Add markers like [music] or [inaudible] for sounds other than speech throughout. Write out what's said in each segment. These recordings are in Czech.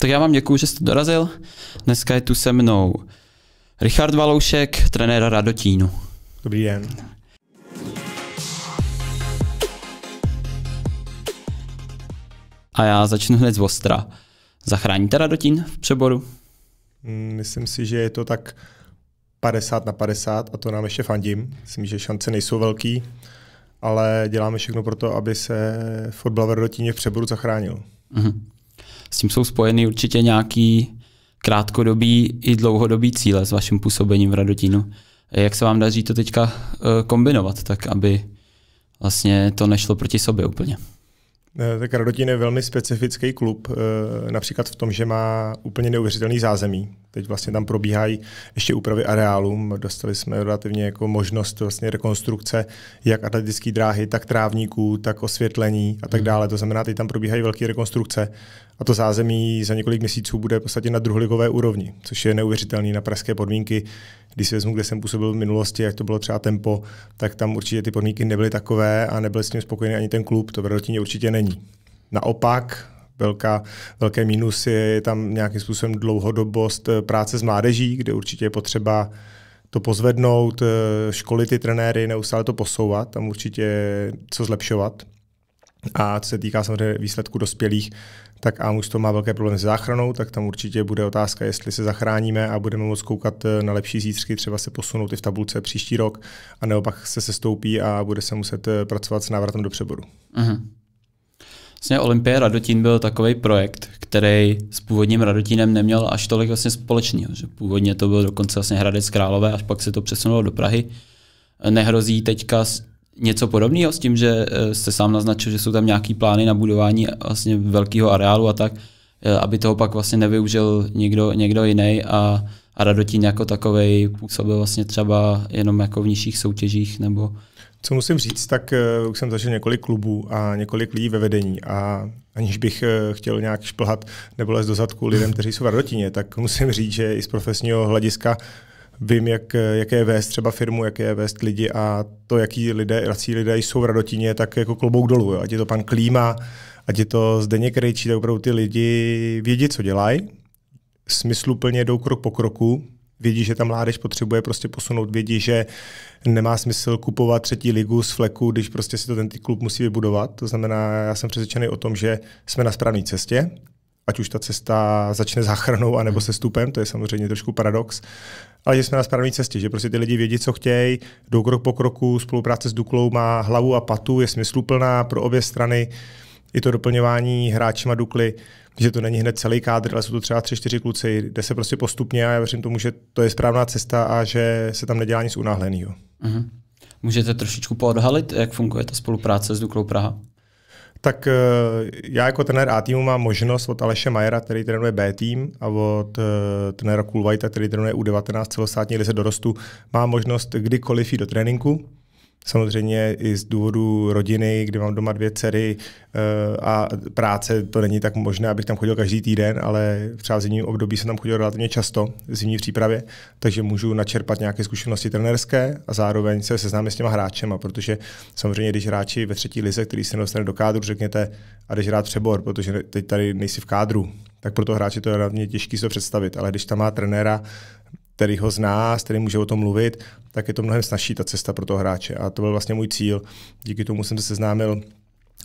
Tak já vám děkuji, že jste dorazil. Dneska je tu se mnou Richard Valoušek, trenéra Radotínu. Dobrý den. A já začnu hned z Ostra. Zachráníte Radotín v přeboru? Mm, myslím si, že je to tak 50 na 50 a to nám ještě fandím. Myslím, že šance nejsou velký, ale děláme všechno pro to, aby se fotbal v Radotíně v přeboru zachránil. Uh-huh. S tím jsou spojeny určitě nějaký krátkodobý i dlouhodobý cíle s vaším působením v Radotínu. Jak se vám daří to teďka eh, kombinovat, tak aby vlastně to nešlo proti sobě úplně? Eh, tak Radotín je velmi specifický klub, eh, například v tom, že má úplně neuvěřitelný zázemí. Teď vlastně tam probíhají ještě úpravy areálu. Dostali jsme relativně jako možnost vlastně rekonstrukce jak atletické dráhy, tak trávníků, tak osvětlení a tak hmm. dále. To znamená, teď tam probíhají velké rekonstrukce a to zázemí za několik měsíců bude v podstatě na druhligové úrovni, což je neuvěřitelné na pražské podmínky. Když si vezmu, kde jsem působil v minulosti, jak to bylo třeba tempo, tak tam určitě ty podmínky nebyly takové a nebyl s tím spokojený ani ten klub, to v Radotíně určitě není. Naopak, velká, velké mínus je, je tam nějakým způsobem dlouhodobost eh, práce s mládeží, kde určitě je potřeba to pozvednout, eh, školy ty trenéry, neustále to posouvat, tam určitě co zlepšovat. A co se týká samozřejmě výsledku dospělých, tak Amus to má velké problém s záchranou, tak tam určitě bude otázka, jestli se zachráníme a budeme moct koukat eh, na lepší zítřky, třeba se posunout i v tabulce příští rok, a neopak se sestoupí a bude se muset eh, pracovat s návratem do přeboru. Uh-huh. Vlastně Olympia Radotín byl takový projekt, který s původním Radotínem neměl až tolik vlastně společného. Že původně to byl dokonce vlastně Hradec Králové, až pak se to přesunulo do Prahy. Nehrozí teďka něco podobného s tím, že eh, jste sám naznačil, že jsou tam nějaký plány na budování vlastně velkého areálu a tak, eh, aby toho pak vlastně nevyužil někdo, někdo jiný a, a Radotín jako takový působil vlastně třeba jenom jako v nižších soutěžích nebo... Co musím říct, tak eh, už jsem zažil několik klubů a několik lidí ve vedení a aniž bych chtěl nějak šplhat nebo lézt do zadku lidem, kteří jsou v Radotíně, tak musím říct, že i z profesního hlediska vím, jak, jak je vést třeba firmu, jak je vést lidi a to, jaký lidé, jaký lidé jsou v Radotině, tak jako klobouk dolů. Jo. Ať je to pan Klíma, ať je to zde Rejčí, tak opravdu ty lidi vědí, co dělají, smysluplně jdou krok po kroku, vědí, že ta mládež potřebuje prostě posunout, vědí, že nemá smysl kupovat třetí ligu z fleku, když prostě si to ten klub musí vybudovat. To znamená, já jsem přesvědčený o tom, že jsme na správné cestě ať už ta cesta začne záchranou anebo hmm. se stupem, to je samozřejmě trošku paradox. Ale že jsme na správné cestě, že prostě ty lidi vědí, co chtějí, jdou krok po kroku, spolupráce s Duklou má hlavu a patu, je smysluplná pro obě strany. I to doplňování hráčima Dukly, že to není hned celý kádr, ale jsou to třeba tři, čtyři kluci, jde se prostě postupně a já věřím tomu, že to je správná cesta a že se tam nedělá nic unáhleného. Uh-huh. Můžete trošičku poodhalit, jak funguje ta spolupráce s Duklou Praha? Tak eh, já jako trenér A týmu mám možnost od Aleše Majera, který trénuje B tým, a od eh, trenéra Kulvajta, který trénuje U19 celostátní lize dorostu, mám možnost kdykoliv jít do tréninku. Samozřejmě i z důvodu rodiny, kde mám doma dvě dcery eh, a práce, to není tak možné, abych tam chodil každý týden, ale v třeba zimním období jsem tam chodil relativně často, v zimní přípravě, takže můžu načerpat nějaké zkušenosti trenerské a zároveň se seznámit s těma hráčema, protože samozřejmě, když hráči ve třetí lize, který se nedostane do kádru, řekněte, a když hrát přebor, protože teď tady nejsi v kádru, tak pro to hráče to je relativně těžké se to představit, ale když tam má trenéra, který ho zná, s kterým může o tom mluvit, tak je to mnohem snažší ta cesta pro toho hráče. A to byl vlastně můj cíl. Díky tomu jsem se seznámil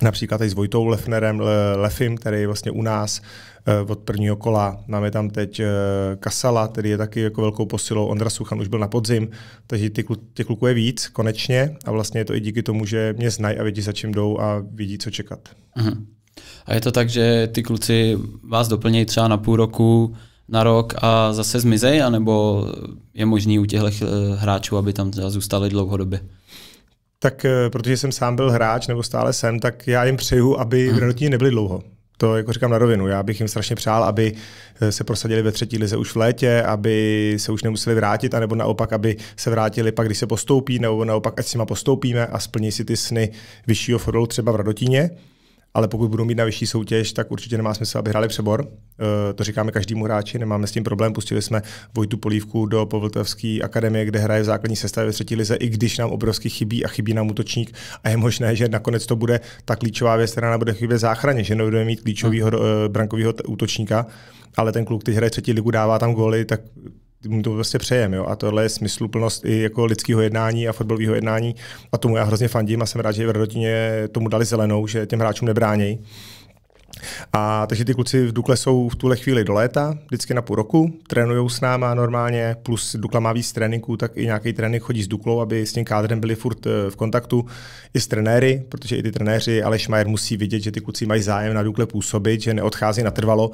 například i s Vojtou Lefnerem, Lefim, který je vlastně u nás eh, od prvního kola. Máme tam teď eh, Kasala, který je taky jako velkou posilou. Ondra Suchan už byl na podzim, takže těch, těch kluků je víc konečně a vlastně je to i díky tomu, že mě znají a vědí, za čím jdou a vidí, co čekat. Aha. Mhm. A je to tak, že ty kluci vás doplnějí třeba na půl roku, na rok a zase zmizej, anebo je možný u těchto eh, hráčů, aby tam zůstali dlouhodobě? Tak eh, protože jsem sám byl hráč, nebo stále jsem, tak já jim přeju, aby v mhm. Renotní nebyli dlouho. To jako říkám na rovinu. Já bych jim strašně přál, aby eh, se prosadili ve třetí lize už v létě, aby se už nemuseli vrátit, anebo naopak, aby se vrátili pak, když se postoupí, nebo naopak, ať s nima postoupíme a splní si ty sny vyššího fotbalu třeba v Radotíně ale pokud budou mít na vyšší soutěž, tak určitě nemá smysl, aby hráli přebor. Eh, to říkáme každému hráči, nemáme s tím problém. Pustili jsme Vojtu Polívku do Povltavské akademie, kde hraje v základní sestavě ve třetí lize, i když nám obrovsky chybí a chybí nám útočník. A je možné, že nakonec to bude ta klíčová věc, která nám bude chybět záchraně, že nebudeme mít klíčového eh, brankového útočníka, ale ten kluk, který hraje třetí ligu, dává tam góly, tak mu to prostě přejem. Jo? A tohle je smysluplnost i jako lidského jednání a fotbalového jednání. A tomu já hrozně fandím a jsem rád, že v rodině tomu dali zelenou, že těm hráčům nebrání a takže ty kluci v Dukle jsou v tuhle chvíli do léta, vždycky na půl roku, trénují s náma normálně, plus Dukla má víc tréninků, tak i nějaký trénink chodí s Duklou, aby s tím kádrem byli furt eh, v kontaktu. I s trenéry, protože i ty trenéři, ale Šmajer musí vidět, že ty kluci mají zájem na Dukle působit, že neodchází natrvalo.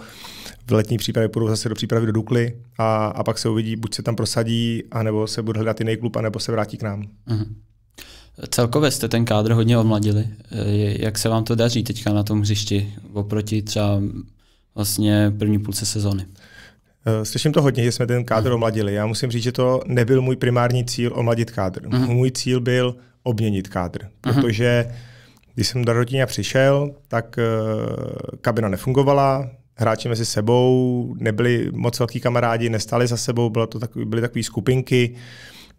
V letní přípravě půjdou zase do přípravy do Dukly a, a pak se uvidí, buď se tam prosadí, anebo se bude hledat jiný klub, anebo se vrátí k nám. Uh-huh. Celkově jste ten kádr hodně omladili. Jak se vám to daří teďka na tom hřišti oproti třeba vlastně první půlce sezóny? Eh, slyším to hodně, že jsme ten kádr mhm. omladili. Já musím říct, že to nebyl můj primární cíl omladit kádr. Uh-huh. Můj cíl byl obměnit kádr, mhm. protože když jsem do rodiny přišel, tak eh, kabina nefungovala, hráči mezi sebou, nebyli moc velký kamarádi, nestali za sebou, bylo to takový, byly takové skupinky. Uh,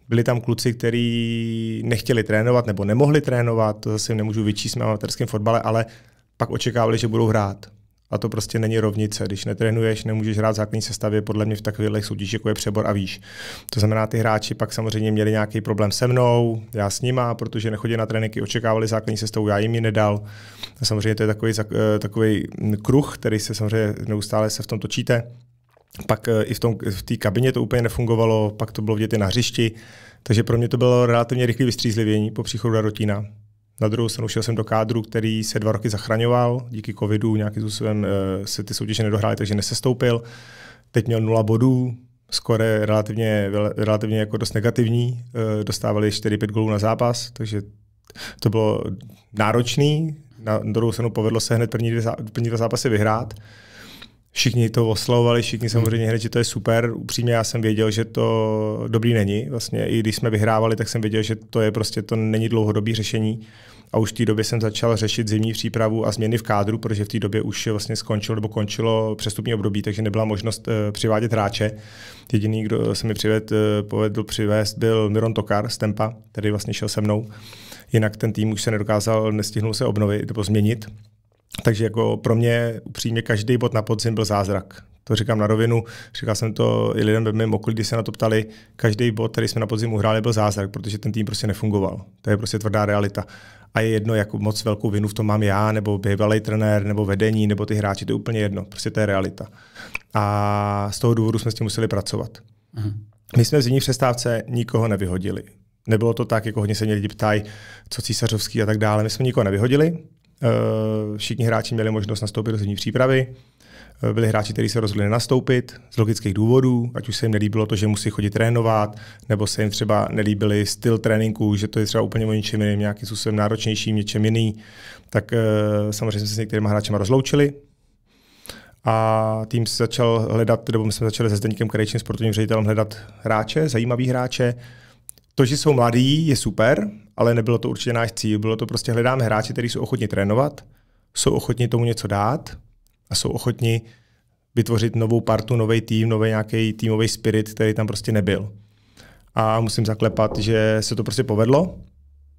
byli tam kluci, kteří nechtěli trénovat nebo nemohli trénovat, to zase nemůžu vyčíst na amatérském fotbale, ale pak očekávali, že budou hrát. A to prostě není rovnice. Když netrénuješ, nemůžeš hrát v základní sestavě, podle mě v takových soutěž, jako je přebor a víš. To znamená, ty hráči pak samozřejmě měli nějaký problém se mnou, já s nima, protože nechodili na tréninky, očekávali základní sestavu, já jim ji nedal. A samozřejmě to je takový, eh, takový kruh, který se samozřejmě neustále se v tom točíte. Pak e, i v, tom, v té kabině to úplně nefungovalo, pak to bylo vidět i na hřišti, takže pro mě to bylo relativně rychlé vystřízlivění po příchodu do Rotína. Na druhou stranu šel jsem do kádru, který se dva roky zachraňoval, díky covidu nějakým způsobem e, se ty soutěže nedohrály, takže nesestoupil. Teď měl nula bodů, skore relativně, relativně jako dost negativní, e, dostávali 4-5 gólů na zápas, takže to bylo náročný. Na druhou stranu povedlo se hned první dva zápasy vyhrát. Všichni to oslavovali, všichni hmm. samozřejmě hned, že to je super. Upřímně já jsem věděl, že to dobrý není. Vlastně i když jsme vyhrávali, tak jsem věděl, že to je prostě to není dlouhodobý řešení. A už v té době jsem začal řešit zimní přípravu a změny v kádru, protože v té době už vlastně skončilo nebo končilo přestupní období, takže nebyla možnost uh, přivádět hráče. Jediný, kdo se mi přived, uh, povedl přivést, byl Miron Tokar z Tempa, který vlastně šel se mnou. Jinak ten tým už se nedokázal, nestihnul se obnovit nebo změnit takže jako pro mě upřímně každý bod na podzim byl zázrak. To říkám na rovinu, říkal jsem to i lidem ve mém okolí, když se na to ptali, každý bod, který jsme na podzim uhráli, byl zázrak, protože ten tým prostě nefungoval. To je prostě tvrdá realita. A je jedno, jak moc velkou vinu v tom mám já, nebo bývalý trenér, nebo vedení, nebo ty hráči, to je úplně jedno. Prostě to je realita. A z toho důvodu jsme s tím museli pracovat. Aha. Mhm. My jsme v zimní přestávce nikoho nevyhodili. Nebylo to tak, jako hodně se mě lidi ptají, co císařovský a tak dále. My jsme nikoho nevyhodili, Eh, všichni hráči měli možnost nastoupit do zimní přípravy. Eh, byli hráči, kteří se rozhodli nenastoupit z logických důvodů, ať už se jim nelíbilo to, že musí chodit trénovat, nebo se jim třeba nelíbili styl tréninku, že to je třeba úplně o něčem jiným, nějakým způsobem náročnějším, něčem jiný. Tak eh, samozřejmě jsme se s některými hráči rozloučili, a tým se začal hledat, nebo my jsme začali se Zdeníkem Krejčím, sportovním ředitelem, hledat hráče, zajímavý hráče. To, že jsou mladí, je super, ale nebylo to určitě náš cíl. Bylo to prostě hledáme hráči, kteří jsou ochotni trénovat, jsou ochotni tomu něco dát a jsou ochotni vytvořit novou partu, nový tým, nový nějaký týmový spirit, který tam prostě nebyl. A musím zaklepat, že se to prostě povedlo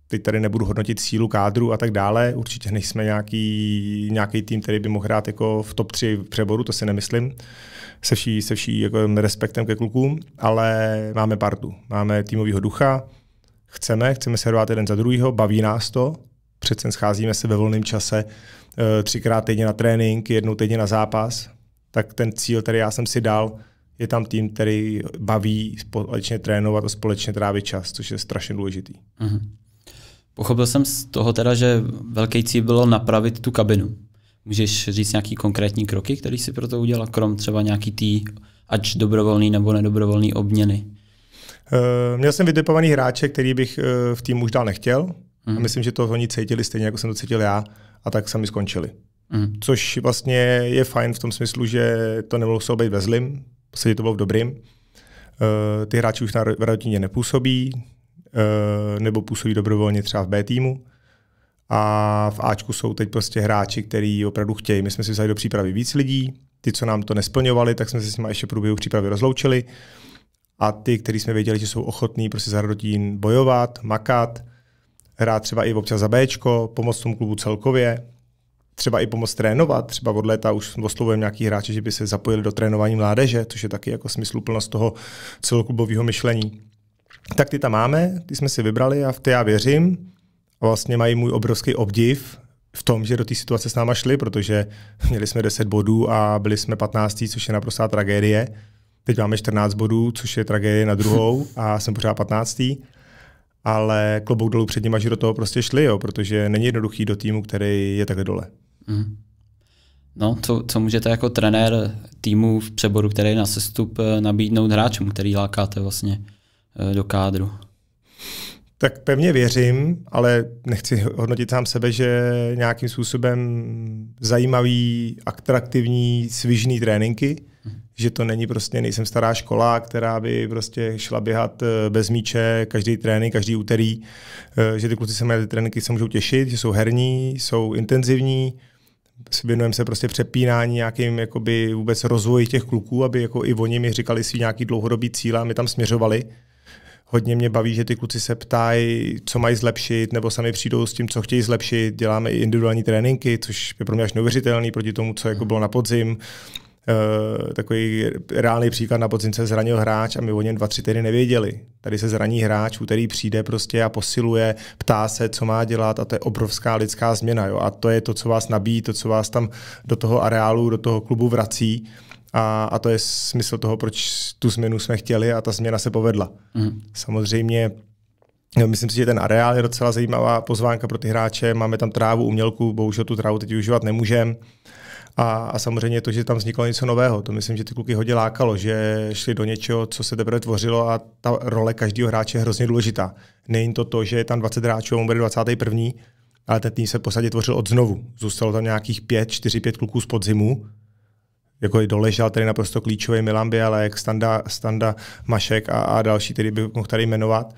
teď tady nebudu hodnotit sílu kádru a tak dále. Určitě nejsme nějaký, nějaký tým, který by mohl hrát jako v top 3 v přeboru, to si nemyslím. Se vší, se vší jako respektem ke klukům, ale máme partu, máme týmového ducha, chceme, chceme se hrát jeden za druhého. baví nás to, přece scházíme se ve volném čase eh, třikrát týdně na trénink, jednou týdně na zápas, tak ten cíl, který já jsem si dal, je tam tým, který baví společně trénovat a společně trávit čas, což je strašně důležitý. Uh-huh. Pochopil jsem z toho teda, že velký cíl bylo napravit tu kabinu. Můžeš říct nějaký konkrétní kroky, který si pro to udělal, krom třeba nějaký tý, ač dobrovolný nebo nedobrovolný obměny? Uh, měl jsem vytipovaný hráče, který bych uh, v týmu už dál nechtěl. Uh-huh. A mhm. myslím, že to oni cítili stejně, jako jsem to cítil já, a tak sami skončili. Uh-huh. Což vlastně je fajn v tom smyslu, že to nemuselo být ve zlým, v podstatě to bylo v dobrým. Uh, ty hráči už na rodině nepůsobí, Eh, nebo působí dobrovolně třeba v B týmu. A v Ačku jsou teď prostě hráči, kteří opravdu chtějí. My jsme si vzali do přípravy víc lidí, ty, co nám to nesplňovali, tak jsme se s nimi ještě průběhu přípravy rozloučili. A ty, kteří jsme věděli, že jsou ochotní prostě za rodin bojovat, makat, hrát třeba i občas za Bčko, pomoct tomu klubu celkově, třeba i pomoct trénovat, třeba od léta už oslovujeme nějaký hráče, že by se zapojili do trénování mládeže, což je taky jako smysluplnost toho celoklubového myšlení. Tak ty tam máme, ty jsme si vybrali a v ty já věřím. vlastně mají můj obrovský obdiv v tom, že do té situace s náma šli, protože měli jsme 10 bodů a byli jsme 15, což je naprostá tragédie. Teď máme 14 bodů, což je tragédie na druhou [laughs] a jsem pořád 15. Ale klobouk dolů před nimi, že do toho prostě šli, jo, protože není jednoduchý do týmu, který je takhle dole. Mm. No, co, co můžete jako trenér týmu v přeboru, který na sestup, eh, nabídnout hráčům, který lákáte vlastně? Eh, do kádru. Tak pevně věřím, ale nechci hodnotit sám sebe, že nějakým způsobem zajímavý, atraktivní, svižný tréninky, mhm. že to není prostě, nejsem stará škola, která by prostě šla běhat eh, bez míče každý trénink, každý úterý, eh, že ty kluci se mají ty tréninky se můžou těšit, že jsou herní, jsou intenzivní, věnujeme se prostě přepínání nějakým jakoby vůbec rozvoji těch kluků, aby jako i oni mi říkali svý nějaký dlouhodobý cíle a my tam směřovali hodně mě baví, že ty kluci se ptají, co mají zlepšit, nebo sami přijdou s tím, co chtějí zlepšit. Děláme i individuální tréninky, což je pro mě až neuvěřitelný proti tomu, co jako mhm. bylo na podzim. Uh, takový reálný příklad na podzim se zranil hráč a my o něm dva, tři týdny nevěděli. Tady se zraní hráč, který přijde prostě a posiluje, ptá se, co má dělat a to je obrovská lidská změna. Jo? A to je to, co vás nabíjí, to, co vás tam do toho areálu, do toho klubu vrací. A, a to je smysl toho, proč tu změnu jsme chtěli a ta změna se povedla. Mm. Samozřejmě Jo, myslím si, že ten areál je docela zajímavá pozvánka pro ty hráče. Máme tam trávu, umělku, bohužel tu trávu teď užívat nemůžeme. A, a samozřejmě to, že tam vzniklo něco nového, to myslím, že ty kluky hodně lákalo, že šli do něčeho, co se teprve tvořilo a ta role každého hráče je hrozně důležitá. Není to to, že je tam 20 hráčů a on bude 21., ale ten tým se v podstatě tvořil od znovu. Zůstalo tam nějakých 5, 4, 5 kluků z podzimu, jako i doležel tady naprosto klíčový Milan Bialek, Standa, Standa Mašek a, a další, který bych mohl tady jmenovat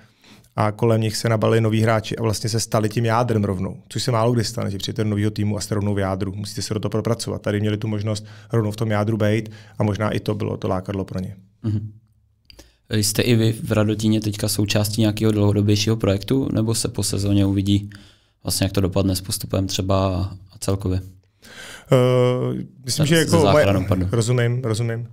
a kolem nich se nabali noví hráči a vlastně se stali tím jádrem rovnou, což se málo kdy stane, že přijete do nového týmu a jste rovnou v jádru, musíte se do toho propracovat. Tady měli tu možnost rovnou v tom jádru být a možná i to bylo to lákadlo pro ně. Mm-hmm. Jste i vy v Radotíně teďka součástí nějakého dlouhodobějšího projektu, nebo se po sezóně uvidí vlastně, jak to dopadne s postupem třeba a celkově? Uh, myslím, Ten, že jako... moje, rozumím, rozumím.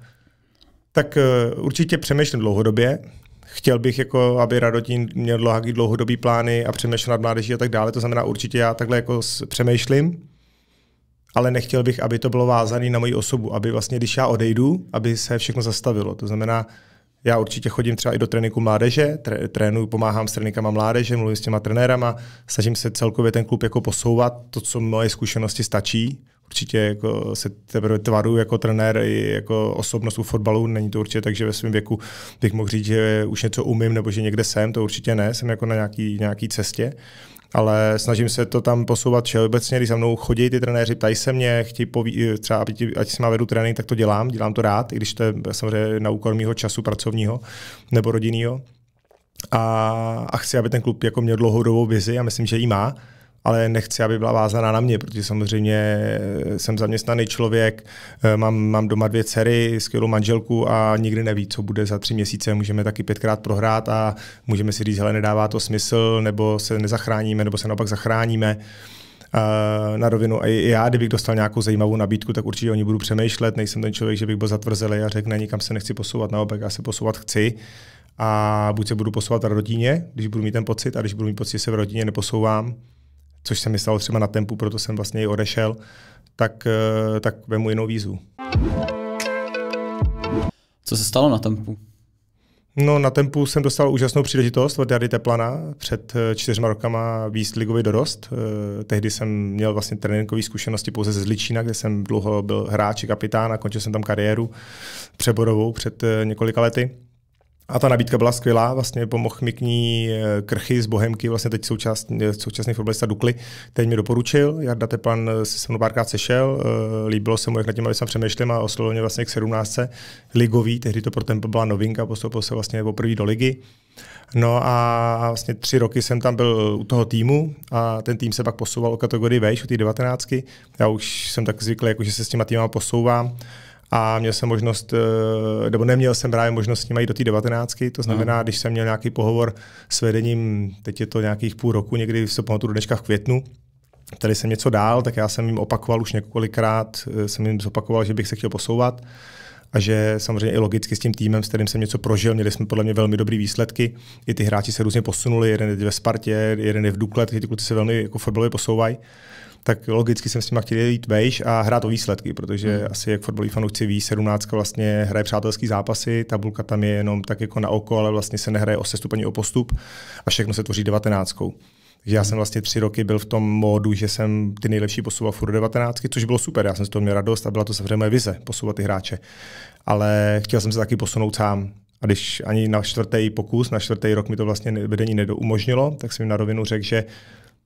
Tak uh, určitě přemýšlím dlouhodobě. Chtěl bych, jako, aby Radotín měl dlouhý, dlouhodobý plány a přemýšlel nad mládeží a tak dále. To znamená, určitě já takhle jako přemýšlím ale nechtěl bych, aby to bylo vázané na moji osobu, aby vlastně, když já odejdu, aby se všechno zastavilo. To znamená, já určitě chodím třeba i do tréninku mládeže, trénuji, pomáhám s tréninkama mládeže, mluvím s těma trenérama, snažím se celkově ten klub jako posouvat, to, co moje zkušenosti stačí. Určitě jako se teprve tvaru jako trenér i jako osobnost u fotbalu, není to určitě tak, že ve svém věku bych mohl říct, že už něco umím nebo že někde jsem, to určitě ne, jsem jako na nějaký, nějaký cestě ale snažím se to tam posouvat všeobecně, když za mnou chodí ty trenéři, ptají se mě, chtějí poví, eh, třeba ať si má vedu trénink, tak to dělám, dělám to rád, i když to je samozřejmě na úkor mého času pracovního nebo rodinného. A, a chci, aby ten klub jako měl dlouhodobou vizi a myslím, že ji má ale nechci, aby byla vázaná na mě, protože samozřejmě eh, jsem zaměstnaný člověk, eh, mám, mám doma dvě dcery, skvělou manželku a nikdy neví, co bude za tři měsíce. Můžeme taky pětkrát prohrát a můžeme si říct, hele, nedává to smysl, nebo se nezachráníme, nebo se naopak zachráníme eh, na rovinu. A já, kdybych dostal nějakou zajímavou nabídku, tak určitě o ní budu přemýšlet. Nejsem ten člověk, že bych byl zatvrzelý a řekne, nikam se nechci posouvat, naopak já se posouvat chci. A buď se budu posouvat v rodině, když budu mít ten pocit, a když budu mít pocit, že se v rodině neposouvám, což jsem myslel třeba na tempu, proto jsem vlastně i odešel, tak, eh, tak vemu jinou vízu. Co se stalo na tempu? No, na tempu jsem dostal úžasnou příležitost od Jary Teplana před eh, čtyřma rokama výst ligový dorost. Eh, tehdy jsem měl vlastně tréninkové zkušenosti pouze ze Zličína, kde jsem dlouho byl hráč, kapitán a končil jsem tam kariéru přeborovou před několika lety. A ta nabídka byla skvělá, vlastně pomohl mi k ní eh, Krchy z Bohemky, vlastně teď součást, eh, současný fotbalista Dukly, ten mi doporučil, Jarda Tepan eh, se se mnou párkrát sešel, líbilo se mu, jak na těma jsem přemýšlím a oslovil mě vlastně k 17. ligový, tehdy to pro Temple byla novinka, postoupil se vlastně poprvé do ligy. No a vlastně tři roky jsem tam byl u toho týmu a ten tým se pak posouval o kategorii vejš, u té 19. Já už jsem tak zvyklý, jako že se s těma týmama posouvám a měl jsem možnost, eh, nebo neměl jsem právě možnost s nimi jít do té devatenáctky, to znamená, no. když jsem měl nějaký pohovor s vedením, teď je to nějakých půl roku, někdy se pamatuju dneška v květnu, tady jsem něco dál, tak já jsem jim opakoval už několikrát, eh, jsem jim zopakoval, že bych se chtěl posouvat a že samozřejmě i logicky s tím týmem, s kterým jsem něco prožil, měli jsme podle mě velmi dobré výsledky. I ty hráči se různě posunuli, jeden je ve Spartě, jeden je v Dukle, ty kluci se velmi jako fotbalově posouvají tak logicky jsem s nima chtěl jít vejš a hrát o výsledky, protože hmm. asi jak fotbalový fanoušci ví, 17 vlastně hraje přátelský zápasy, tabulka tam je jenom tak jako na oko, ale vlastně se nehraje o sestup ani o postup a všechno se tvoří 19. Takže já hmm. jsem vlastně tři roky byl v tom módu, že jsem ty nejlepší posouval furt 19, což bylo super, já jsem z toho měl radost a byla to samozřejmě moje vize, posouvat ty hráče. Ale chtěl jsem se taky posunout sám. A když ani na čtvrtý pokus, na čtvrtý rok mi to vlastně vedení nedoumožnilo, tak jsem jim na rovinu řekl, že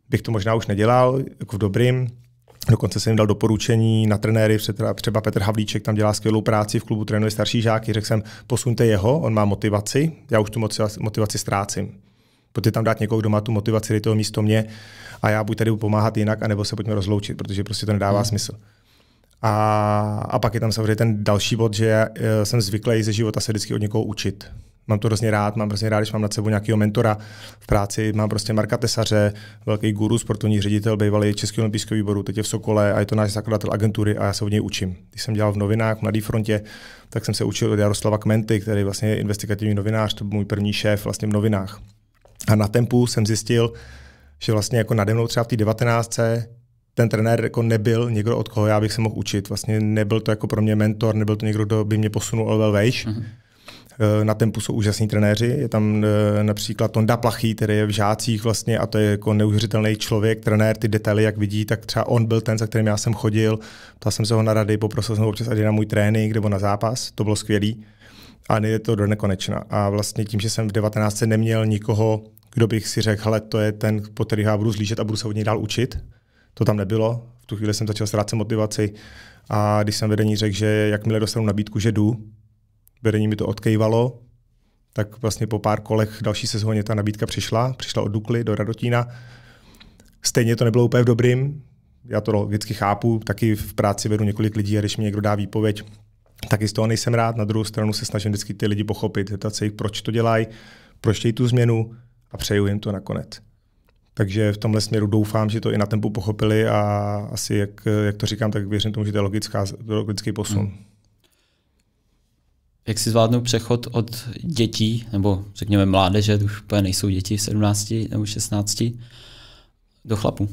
bych to možná už nedělal, jako v dobrým. Dokonce jsem jim dal doporučení na trenéry, třeba Petr Havlíček tam dělá skvělou práci, v klubu trénuje starší žáky, řekl jsem, posunte jeho, on má motivaci, já už tu motivaci ztrácím. Pojďte tam dát někoho, kdo má tu motivaci, do toho místo mě a já buď tady pomáhat jinak, anebo se pojďme rozloučit, protože prostě to nedává hmm. smysl. A, a pak je tam samozřejmě ten další bod, že eh, jsem zvyklý ze života se vždycky od někoho učit. Mám to hrozně rád, mám hrozně rád, když mám nad sebou nějakého mentora v práci, mám prostě Marka Tesaře, velký guru, sportovní ředitel, bývalý Český olympijský výboru, teď je v Sokole a je to náš zakladatel agentury a já se od něj učím. Když jsem dělal v novinách, v Mladý frontě, tak jsem se učil od Jaroslava Kmenty, který vlastně je vlastně investigativní novinář, to byl můj první šéf vlastně v novinách. A na tempu jsem zjistil, že vlastně jako nade mnou třeba v té 19 ten trenér jako nebyl někdo, od koho já bych se mohl učit. Vlastně nebyl to jako pro mě mentor, nebyl to někdo, kdo by mě posunul level vejš. mm Eh, na tempu jsou úžasní trenéři. Je tam eh, například Tonda Plachý, který je v žácích vlastně a to je jako neuvěřitelný člověk, trenér, ty detaily, jak vidí, tak třeba on byl ten, za kterým já jsem chodil. Ptal jsem se ho na rady, poprosil jsem ho občas na můj trénink nebo na zápas. To bylo skvělý. A je to do nekonečna. A vlastně tím, že jsem v 19. neměl nikoho, kdo bych si řekl, hele, to je ten, po který já budu zlížet a budu se od něj dál učit. To tam nebylo. V tu chvíli jsem začal ztrácet motivaci. A když jsem vedení řekl, že jakmile dostanu nabídku, že jdu, vedení mi to odkejvalo, tak vlastně po pár kolech další sezóně ta nabídka přišla, přišla od Dukly do Radotína. Stejně to nebylo úplně v dobrým, já to vždycky chápu, taky v práci vedu několik lidí a když mi někdo dá výpověď, taky z toho nejsem rád. Na druhou stranu se snažím vždycky ty lidi pochopit, zeptat se jich, proč to dělají, proč tu změnu a přeju jim to nakonec. Takže v tomhle směru doufám, že to i na tempu pochopili a asi, jak, jak to říkám, tak věřím tomu, že to je logická, logický posun. Hmm jak si zvládnou přechod od dětí, nebo řekněme mládeže, už úplně nejsou děti 17 nebo 16, do chlapů?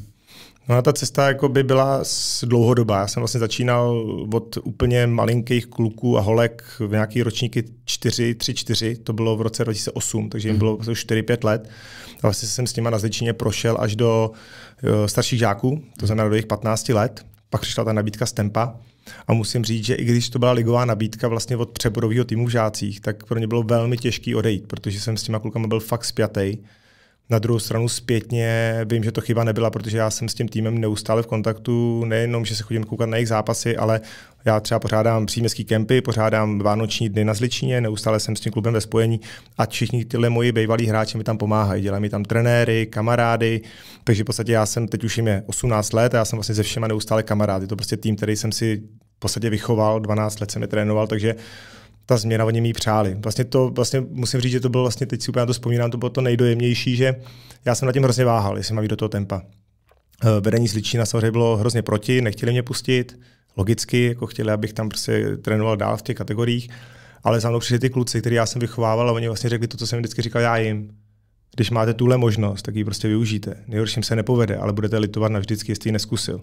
No a ta cesta jako by byla dlouhodobá. Já jsem vlastně začínal od úplně malinkých kluků a holek v nějaký ročníky 4, 3, 4, to bylo v roce 2008, takže jim mhm. bylo 4-5 let. A vlastně jsem s nimi na Zličině prošel až do eh, starších žáků, to mhm. znamená do jejich 15 let. Pak přišla ta nabídka z Tempa a musím říct, že i když to byla ligová nabídka vlastně od přeborového týmu v Žácích, tak pro mě bylo velmi těžký odejít, protože jsem s těma klukama byl fakt spjatý na druhou stranu zpětně vím, že to chyba nebyla, protože já jsem s tím týmem neustále v kontaktu, nejenom, že se chodím koukat na jejich zápasy, ale já třeba pořádám příměstský kempy, pořádám vánoční dny na Zličině, neustále jsem s tím klubem ve spojení a všichni tyhle moji bývalí hráči mi tam pomáhají. Dělají mi tam trenéry, kamarády, takže v podstatě já jsem teď už jim je 18 let a já jsem vlastně se všema neustále kamarády. To prostě tým, který jsem si v podstatě vychoval, 12 let jsem je trénoval, takže ta změna, oni mi přáli. Vlastně to, vlastně musím říct, že to bylo vlastně, teď si úplně na to vzpomínám, to bylo to nejdojemnější, že já jsem na tím hrozně váhal, jestli mám jít do toho tempa. Eh, vedení z Ličína samozřejmě bylo hrozně proti, nechtěli mě pustit, logicky, jako chtěli, abych tam prostě trénoval dál v těch kategoriích, ale za mnou přišli ty kluci, který já jsem vychovával a oni vlastně řekli to, co jsem vždycky říkal já jim. Když máte tuhle možnost, tak ji prostě využijte. Nejhorším se nepovede, ale budete litovat vždycky, jestli ji neskusil.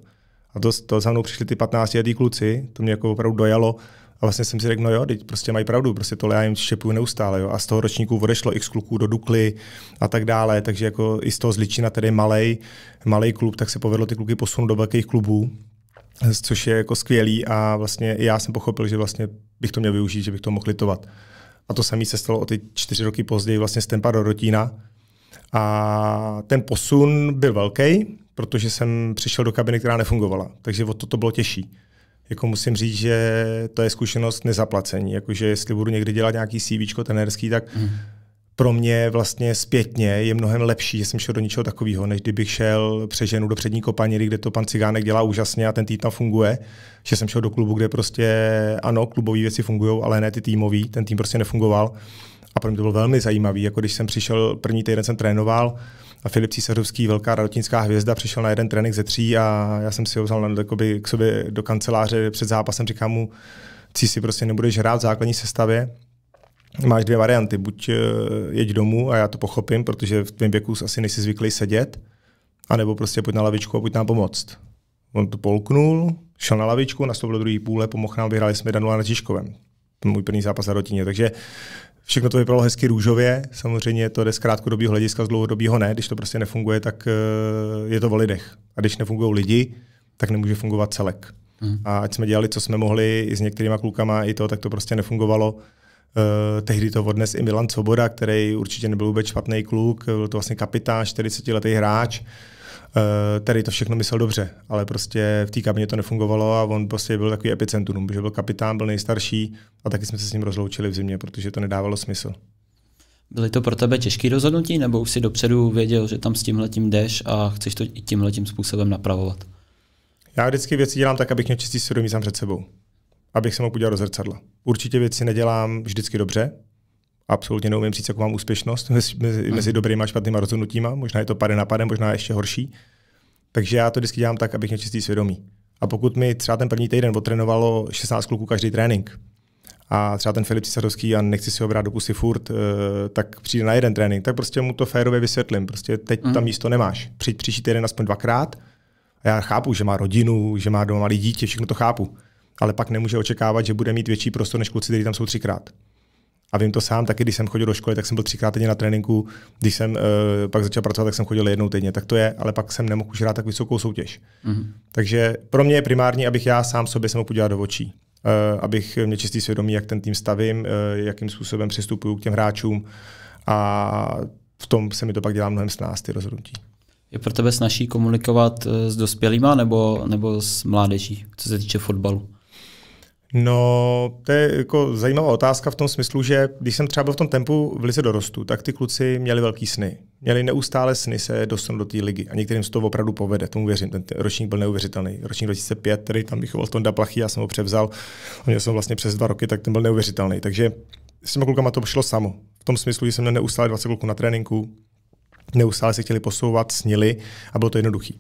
A to, to za mnou přišli ty 15 letý kluci, to mě jako opravdu dojalo a vlastně jsem si řekl, no jo, teď prostě mají pravdu, prostě tohle já jim šepuju neustále. Jo. A z toho ročníku odešlo x kluků do Dukly a tak dále, takže jako i z toho zličina tedy malej, malej klub, tak se povedlo ty kluky posunout do velkých klubů což je jako skvělý a vlastně já jsem pochopil, že vlastně bych to měl využít, že bych to mohl litovat. A to samé se stalo o ty čtyři roky později vlastně z Tempa do Rotína. A ten posun byl velký, protože jsem přišel do kabiny, která nefungovala. Takže o to to bylo těžší jako musím říct, že to je zkušenost nezaplacení. Jakože jestli budu někdy dělat nějaký CV tenerský, tak mm. pro mě vlastně zpětně je mnohem lepší, že jsem šel do něčeho takového, než kdybych šel přeženu do přední kopaniny, kde to pan Cigánek dělá úžasně a ten tým tam funguje. Že jsem šel do klubu, kde prostě ano, klubové věci fungují, ale ne ty týmový, ten tým prostě nefungoval. A pro mě to bylo velmi zajímavý. Jako když jsem přišel, první týden jsem trénoval, a Filip Císařovský, velká radotnická hvězda, přišel na jeden trénink ze tří a já jsem si ho vzal na, jakoby, k sobě do kanceláře před zápasem, říkám mu, si prostě nebudeš hrát v základní sestavě, máš dvě varianty, buď eh, jeď domů a já to pochopím, protože v tvém věku asi nejsi zvyklý sedět, anebo prostě pojď na lavičku a pojď nám pomoct. On to polknul, šel na lavičku, nastoupil do druhé půle, pomohl nám, vyhráli jsme 1 na Žižkovem. Můj první zápas na rotině. Takže Všechno to vypadalo hezky růžově, samozřejmě to jde z krátkodobého hlediska, z dlouhodobého ne. Když to prostě nefunguje, tak eh, je to o lidech. A když nefungují lidi, tak nemůže fungovat celek. Hmm. A ať jsme dělali, co jsme mohli, i s některýma klukama, i to, tak to prostě nefungovalo. Uh, tehdy to odnes i Milan Svoboda, který určitě nebyl vůbec špatný kluk, byl to vlastně kapitán, 40-letý hráč. Uh, Eh, tady to všechno myslel dobře, ale prostě v té kabině to nefungovalo a on prostě byl takový epicentrum, že byl kapitán, byl nejstarší a taky jsme se s ním rozloučili v zimě, protože to nedávalo smysl. Byly to pro tebe těžké rozhodnutí, nebo už si dopředu věděl, že tam s tímhletím jdeš a chceš to i tímhletím způsobem napravovat? Já vždycky věci dělám tak, abych měl čistý svědomí sám před sebou. Abych se mohl udělat do zrcadla. Určitě věci nedělám vždycky dobře, absolutně neumím říct, jak mám úspěšnost [laughs] mezi, mezi, hmm. mezi dobrýma a špatnýma rozhodnutíma. Možná je to pade na pade, možná ještě horší. Takže já to vždycky dělám tak, abych měl čistý svědomí. A pokud mi třeba ten první týden otrénovalo 16 kluků každý trénink, a třeba ten Filip Cisarovský, a nechci si ho brát do pusy furt, eh, tak přijde na jeden trénink, tak prostě mu to férově vysvětlím. Prostě teď mm. tam místo nemáš. Přijď příští týden aspoň dvakrát. A já chápu, že má rodinu, že má doma malý dítě, všechno to chápu. Ale pak nemůže očekávat, že bude mít větší prostor než kluci, kteří tam jsou třikrát. A vím to sám, taky když jsem chodil do školy, tak jsem byl třikrát týdně na tréninku, když jsem uh, pak začal pracovat, tak jsem chodil jednou týdně. Tak to je, ale pak jsem nemohl už hrát tak vysokou soutěž. Mm-hmm. Takže pro mě je primární, abych já sám sobě se mohl podívat do očí. Uh, abych měl čistý svědomí, jak ten tým stavím, uh, jakým způsobem přistupuju k těm hráčům a v tom se mi to pak dělá mnohem nás, ty rozhodnutí. Je pro tebe snaží komunikovat s dospělýma nebo, nebo s mládeží, co se týče fotbalu? No, to je jako zajímavá otázka v tom smyslu, že když jsem třeba byl v tom tempu v lize dorostu, tak ty kluci měli velký sny. Měli neustále sny se dostat do té ligy a některým se to opravdu povede, tomu věřím. Ten ročník byl neuvěřitelný. Ročník 2005, který tam vychoval Tonda Plachy, já jsem ho převzal, a měl jsem vlastně přes dva roky, tak ten byl neuvěřitelný. Takže s těma klukama to šlo samo. V tom smyslu, že jsem neustále 20 kluků na tréninku, neustále se chtěli posouvat, snili a bylo to jednoduché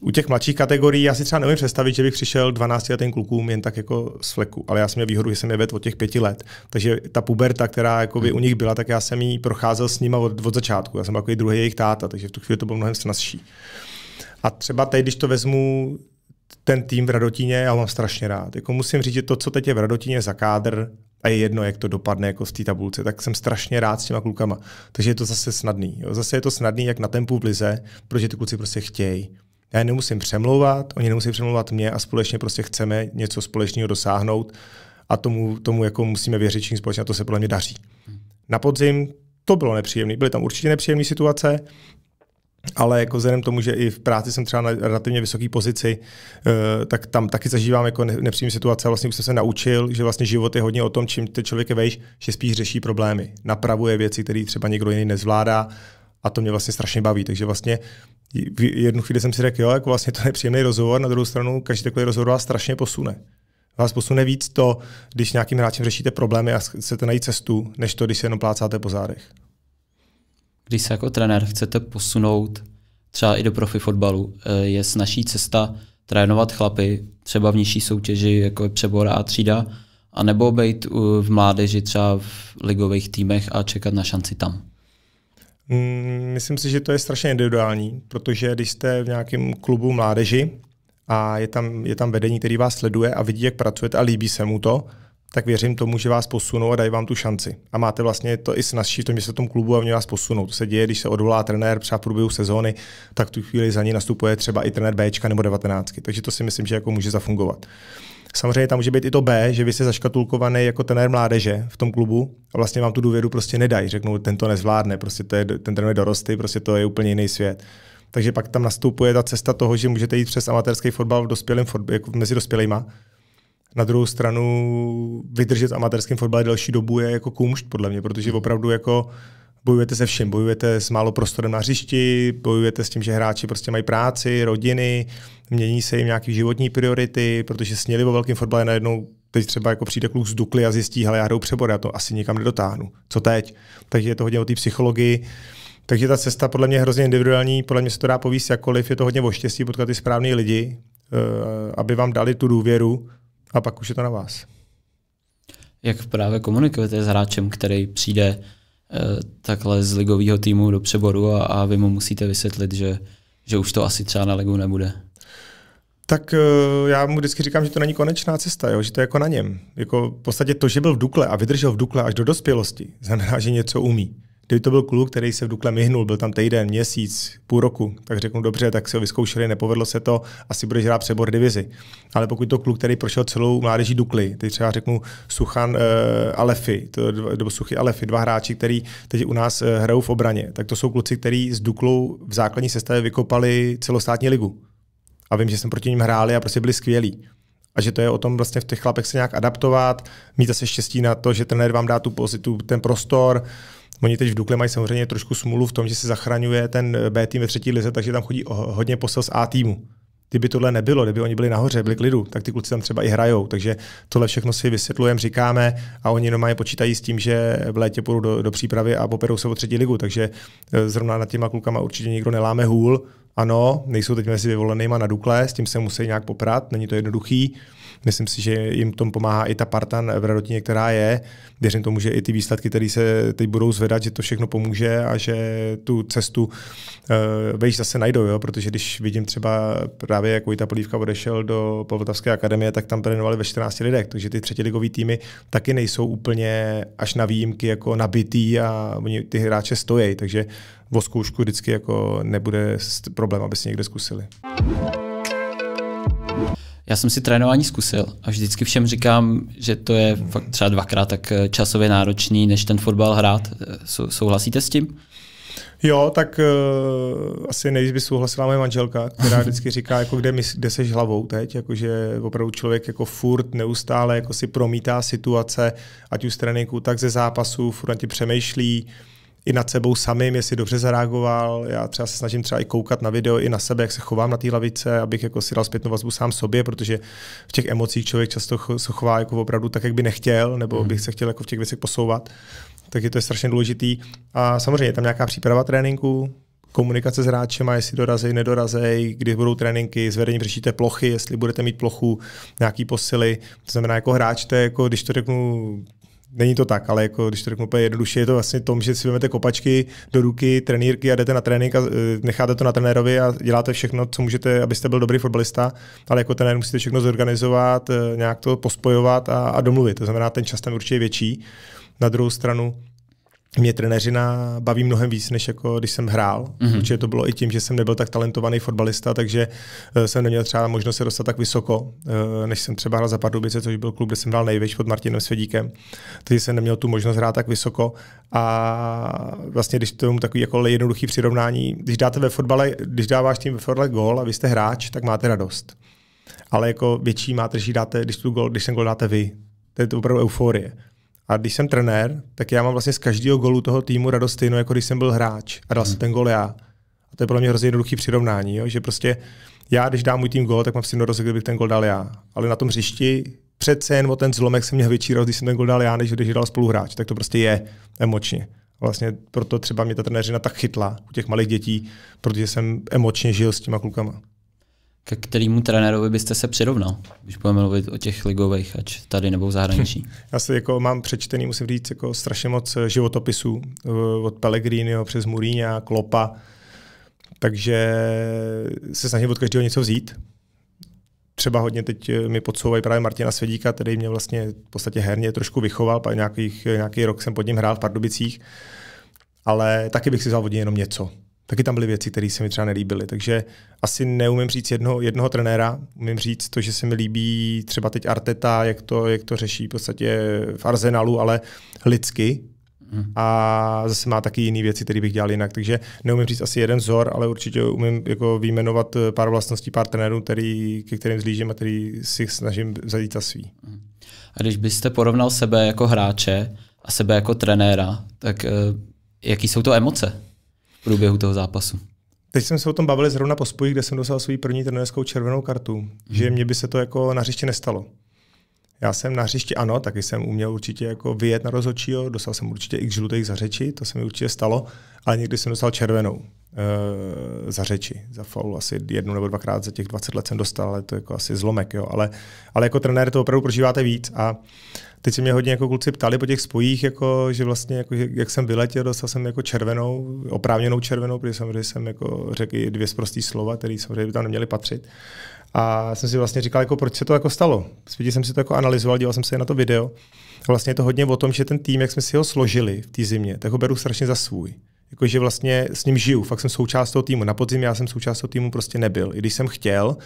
u těch mladších kategorií já si třeba neumím představit, že bych přišel 12 letým klukům jen tak jako z fleku, ale já jsem měl výhodu, že jsem je vedl od těch pěti let. Takže ta puberta, která jako by u nich byla, tak já jsem ji procházel s nimi od, od začátku. Já jsem jako druhý jejich táta, takže v tu chvíli to bylo mnohem snazší. A třeba teď, když to vezmu ten tým v Radotíně, já ho mám strašně rád. Jako musím říct, že to, co teď je v Radotíně za kádr, a je jedno, jak to dopadne jako z té tabulce, tak jsem strašně rád s těma klukama. Takže je to zase snadný. Jo. Zase je to snadný, jak na tempu v lize, protože ty kluci prostě chtějí. Já je nemusím přemlouvat, oni nemusí přemlouvat mě a společně prostě chceme něco společného dosáhnout a tomu, tomu jako musíme věřit všichni společně a to se podle mě daří. Hmm. Na podzim to bylo nepříjemné, byly tam určitě nepříjemné situace, ale jako vzhledem tomu, že i v práci jsem třeba na relativně vysoké pozici, eh, tak tam taky zažívám jako nepříjemné situace. Vlastně už jsem se naučil, že vlastně život je hodně o tom, čím ten člověk je vejš, že spíš řeší problémy, napravuje věci, které třeba někdo jiný nezvládá, a to mě vlastně strašně baví. Takže vlastně v jednu chvíli jsem si řekl, jo, jako vlastně to je nepříjemný rozhovor, na druhou stranu každý takový rozhovor vás strašně posune. Vás posune víc to, když nějakým hráčem řešíte problémy a chcete najít cestu, než to, když se jenom plácáte po zádech. Když se jako trenér chcete posunout třeba i do profi fotbalu, eh, je snaží cesta trénovat chlapy třeba v nižší soutěži, jako je přebor a třída, anebo být v mládeži třeba v ligových týmech a čekat na šanci tam? Mm, myslím si, že to je strašně individuální, protože když jste v nějakém klubu mládeži a je tam, je tam vedení, který vás sleduje a vidí, jak pracujete a líbí se mu to, tak věřím tomu, že vás posunou a dají vám tu šanci. A máte vlastně to i snažší v tom, že se v tom klubu a mě vás posunou. To se děje, když se odvolá trenér třeba v průběhu sezóny, tak tu chvíli za ní nastupuje třeba i trenér B nebo 19. Takže to si myslím, že jako může zafungovat. Samozřejmě tam může být i to B, že vy jste zaškatulkovaný jako trenér mládeže v tom klubu a vlastně vám tu důvěru prostě nedají. Řeknou, ten to nezvládne, prostě to je, ten trenér dorosty, prostě to je úplně jiný svět. Takže pak tam nastupuje ta cesta toho, že můžete jít přes amatérský fotbal v dospělým, jako mezi dospělejma. Na druhou stranu vydržet amatérským fotbalem delší dobu je jako kumšt, podle mě, protože opravdu jako bojujete se vším, bojujete s málo prostorem na hřišti, bojujete s tím, že hráči prostě mají práci, rodiny, mění se jim nějaké životní priority, protože sněli o velkém fotbale najednou teď třeba jako přijde kluk z Dukly a zjistí, hele, já hraju přebor, já to asi nikam nedotáhnu. Co teď? Takže je to hodně o té psychologii. Takže ta cesta podle mě je hrozně individuální, podle mě se to dá povíst jakkoliv, je to hodně o štěstí potkat ty správný lidi, eh, aby vám dali tu důvěru a pak už je to na vás. Jak právě komunikujete s hráčem, který přijde Eh, takhle z ligového týmu do přeboru a, a vy mu musíte vysvětlit, že, že už to asi třeba na ligu nebude. Tak eh, já mu vždycky říkám, že to není konečná cesta, jo? že to je jako na něm. Jako v podstatě to, že byl v Dukle a vydržel v Dukle až do dospělosti, [laughs] znamená, že něco umí. Kdyby to byl kluk, který se v Dukle myhnul, byl tam týden, měsíc, půl roku, tak řeknu dobře, tak si ho vyzkoušeli, nepovedlo se to, asi bude hrát přebor divizi. Ale pokud to kluk, který prošel celou mládeží Dukly, teď třeba řeknu Suchan uh, eh, Alefy, to, nebo Suchy Alefy, dva hráči, který teď u nás uh, hrajou v obraně, tak to jsou kluci, který s Duklou v základní sestavě vykopali celostátní ligu. A vím, že jsem proti ním hráli a prostě byli skvělí a že to je o tom vlastně v těch chlapech se nějak adaptovat, mít zase štěstí na to, že trenér vám dá tu pozitu, ten prostor, Oni teď v Dukle mají samozřejmě trošku smůlu v tom, že se zachraňuje ten B tým ve třetí lize, takže tam chodí hodně posel z A týmu. Kdyby tohle nebylo, kdyby oni byli nahoře, byli k lidu, tak ty kluci tam třeba i hrajou. Takže tohle všechno si vysvětlujeme, říkáme a oni normálně počítají s tím, že v létě půjdou do, do přípravy a poperou se o třetí ligu. Takže e, zrovna nad těma klukama určitě nikdo neláme hůl. Ano, nejsou teď mezi vyvolenýma na Dukle, s tím se musí nějak poprat, není to jednoduchý Myslím si, že jim tom pomáhá i ta parta v Radotině, která je. Věřím tomu, že i ty výsledky, které se teď budou zvedat, že to všechno pomůže a že tu cestu uh, vejš zase najdou, jo? protože když vidím třeba právě, jak ta Polívka odešel do Povltavské akademie, tak tam trénovali ve 14 lidech, takže ty třetí ligový týmy taky nejsou úplně až na výjimky jako nabitý a oni ty hráče stojí, takže o zkoušku vždycky jako nebude problém, aby si někde zkusili já jsem si trénování zkusil a vždycky všem říkám, že to je hmm. fakt třeba dvakrát tak eh, časově náročný, než ten fotbal hrát. Eh, souhlasíte s tím? Jo, tak uh, asi nejvíc by souhlasila moje manželka, která vždycky říká, jako kde, mys, kde seš hlavou teď, jakože opravdu člověk jako furt neustále jako si promítá situace, ať už z tréninku, tak ze zápasu, furt na ti přemýšlí, uh, i nad sebou samým, jestli dobře zareagoval. Já třeba se snažím třeba i koukat na video i na sebe, jak se chovám na té lavice, abych jako si dal zpětnou vazbu sám sobě, protože v těch emocích člověk často se chová jako opravdu tak, jak by nechtěl, nebo mhm. bych se chtěl jako v těch věcech posouvat. Takže to je strašně důležitý. A samozřejmě je tam nějaká příprava tréninku, komunikace s hráčem, jestli dorazej, nedorazej, kdy budou tréninky, zvedení řešíte plochy, jestli budete mít plochu, nějaký posily. To znamená, jako hráč, to je jako, když to řeknu není to tak, ale jako, když to řeknu úplně jednoduše, je to vlastně tom, že si vezmete kopačky do ruky, trenýrky a jdete na trénink a e, necháte to na trenérovi a děláte všechno, co můžete, abyste byl dobrý fotbalista, ale jako trenér musíte všechno zorganizovat, e, nějak to pospojovat a, a domluvit. To znamená, ten čas tam určitě je větší. Na druhou stranu, mě trenéřina baví mnohem víc, než jako když jsem hrál. Mm-hmm. Určitě to bylo i tím, že jsem nebyl tak talentovaný fotbalista, takže eh, jsem neměl třeba možnost se dostat tak vysoko, eh, než jsem třeba hrál za Pardubice, což byl klub, kde jsem hrál největší pod Martinem Svědíkem. Takže jsem neměl tu možnost hrát tak vysoko. A vlastně, když je takový jako jednoduchý přirovnání, když dáte ve fotbale, když dáváš tým ve fotbale gól a vy jste hráč, tak máte radost. Ale jako větší máte, když, dáte, když, tu gol, když ten gol dáte vy. To je to opravdu euforie. A když jsem trenér, tak já mám vlastně z každého golu toho týmu radost stejnou, jako když jsem byl hráč a dal hmm. jsem mhm. ten gol já. A to je pro mě hrozně jednoduché přirovnání, jo? že prostě já, když dám můj tým gol, tak mám si radost, kdybych ten gol dal já. Ale na tom hřišti přece jen o ten zlomek jsem měl větší radost, když jsem ten gol dal já, než když dal spoluhráč. Tak to prostě je emočně. Vlastně proto třeba mě ta trenéřina tak chytla u těch malých dětí, protože jsem emočně žil s těma klukama ke kterému trenérovi byste se přirovnal, když budeme mluvit o těch ligových, ať tady nebo v zahraničí? [laughs] Já se jako mám přečtený, musím říct, jako strašně moc eh, životopisů eh, od Pellegriniho přes Mourinho, Klopa, takže se snažím od každého něco vzít. Třeba hodně teď eh, mi podsouvají právě Martina Svědíka, který mě vlastně v podstatě herně trošku vychoval, pak nějaký rok jsem pod ním hrál v Pardubicích, ale taky bych si vzal od něj jenom něco taky tam byly věci, které se mi třeba nelíbily. Takže asi neumím říct jednoho, jednoho trenéra, umím říct to, že se mi líbí třeba teď Arteta, jak to, jak to řeší v podstatě v Arsenalu, ale lidsky. Mm. A zase má taky jiné věci, které bych dělal jinak. Takže neumím říct asi jeden vzor, ale určitě umím jako výjmenovat eh, pár vlastností, pár trenérů, který, ke kterým zlížím a který si snažím zadít za svý. Mhm. A když byste porovnal sebe jako hráče a sebe jako trenéra, tak eh, jaký jsou to emoce? průběhu toho zápasu. Teď jsem se o tom bavil zrovna po spoji, kde jsem dostal svou první trenérskou červenou kartu, hmm. že mě mhm. by se to jako na hřišti nestalo. Já jsem na hřišti, ano, taky jsem uměl určitě jako vyjet na rozhodčího, dostal jsem určitě i žlutých za řeči, to se mi určitě stalo, ale někdy jsem dostal červenou uh, za řeči, za faul asi jednu nebo dvakrát za těch 20 let jsem dostal, ale to je jako asi zlomek, jo. Ale, ale jako trenér to opravdu prožíváte víc a Teď se mě hodně jako kluci ptali po těch spojích, jako, že vlastně, jako, jak jsem vyletěl, dostal jsem jako červenou, oprávněnou červenou, protože samozřejmě jsem jako řekl dvě zprostý slova, které samozřejmě by tam neměly patřit. A jsem si vlastně říkal, jako, proč se to jako stalo. Zpětně jsem si to jako analyzoval, díval jsem se na to video. vlastně je to hodně o tom, že ten tým, jak jsme si ho složili v té zimě, tak ho beru strašně za svůj jakože vlastně s ním žiju, fakt jsem součást toho týmu. Na podzim já jsem součást toho týmu prostě nebyl. I když jsem chtěl,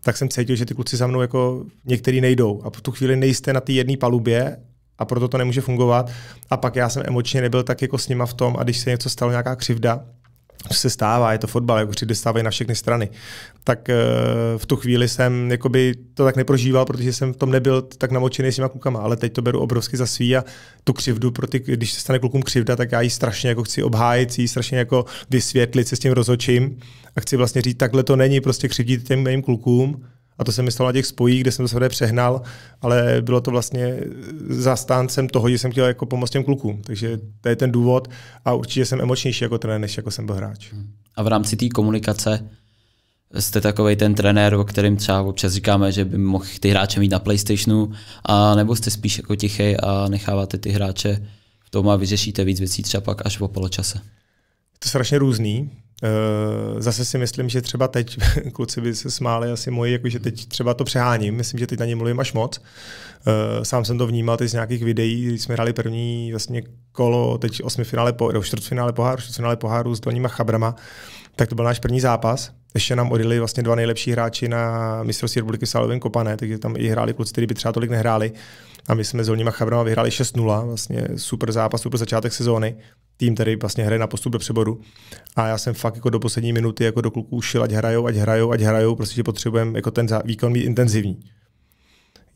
tak jsem cítil, že ty kluci za mnou jako některý nejdou a po tu chvíli nejste na té jedné palubě a proto to nemůže fungovat. A pak já jsem emočně nebyl tak jako s nima v tom a když se něco stalo, nějaká křivda, co se stává, je to fotbal, jako křidy stávají na všechny strany, tak eh, v tu chvíli jsem jakoby, to tak neprožíval, protože jsem v tom nebyl tak namočený s těma klukama, ale teď to beru obrovsky za svý a tu křivdu, pro ty, když se stane klukům křivda, tak já ji strašně jako chci obhájit, ji strašně jako vysvětlit se s tím rozočím a chci vlastně říct, takhle to není, prostě křivdit těm mým klukům, a to jsem myslel na těch spojích, kde jsem to se přehnal, ale bylo to vlastně zastáncem toho, že jsem chtěl jako pomoct těm klukům. Takže to je ten důvod a určitě jsem emočnější jako trenér, než jako jsem byl hráč. Hmm. A v rámci té komunikace jste takový ten trenér, o kterém třeba občas říkáme, že by mohl ty hráče mít na Playstationu, a nebo jste spíš jako tichý a necháváte ty hráče v tom a vyřešíte víc věcí třeba pak až po poločase? To je strašně různý. Eh, zase si myslím, že třeba teď, [laughs] kluci by se smáli asi moji, jakože teď třeba to přeháním, myslím, že teď na ně mluvím až moc. Eh, sám jsem to vnímal teď z nějakých videí, když jsme hráli první vlastně kolo, teď osmi finále, po, čtvrtfinále poháru, čtvrtfinále poháru s Dolníma Chabrama, tak to byl náš první zápas. Ještě nám odjeli vlastně dva nejlepší hráči na mistrovství republiky Salovin Kopané, takže tam i hráli kluci, kteří by třeba tolik nehráli. A my jsme s Olníma Chabrama vyhráli 6-0, vlastně super zápas, super začátek sezóny. Tým, který vlastně hraje na postup do přeboru. A já jsem fakt jako do poslední minuty jako do kluků šil, ať hrajou, ať hrajou, ať hrajou, prostě potřebujeme jako ten výkon mít intenzivní.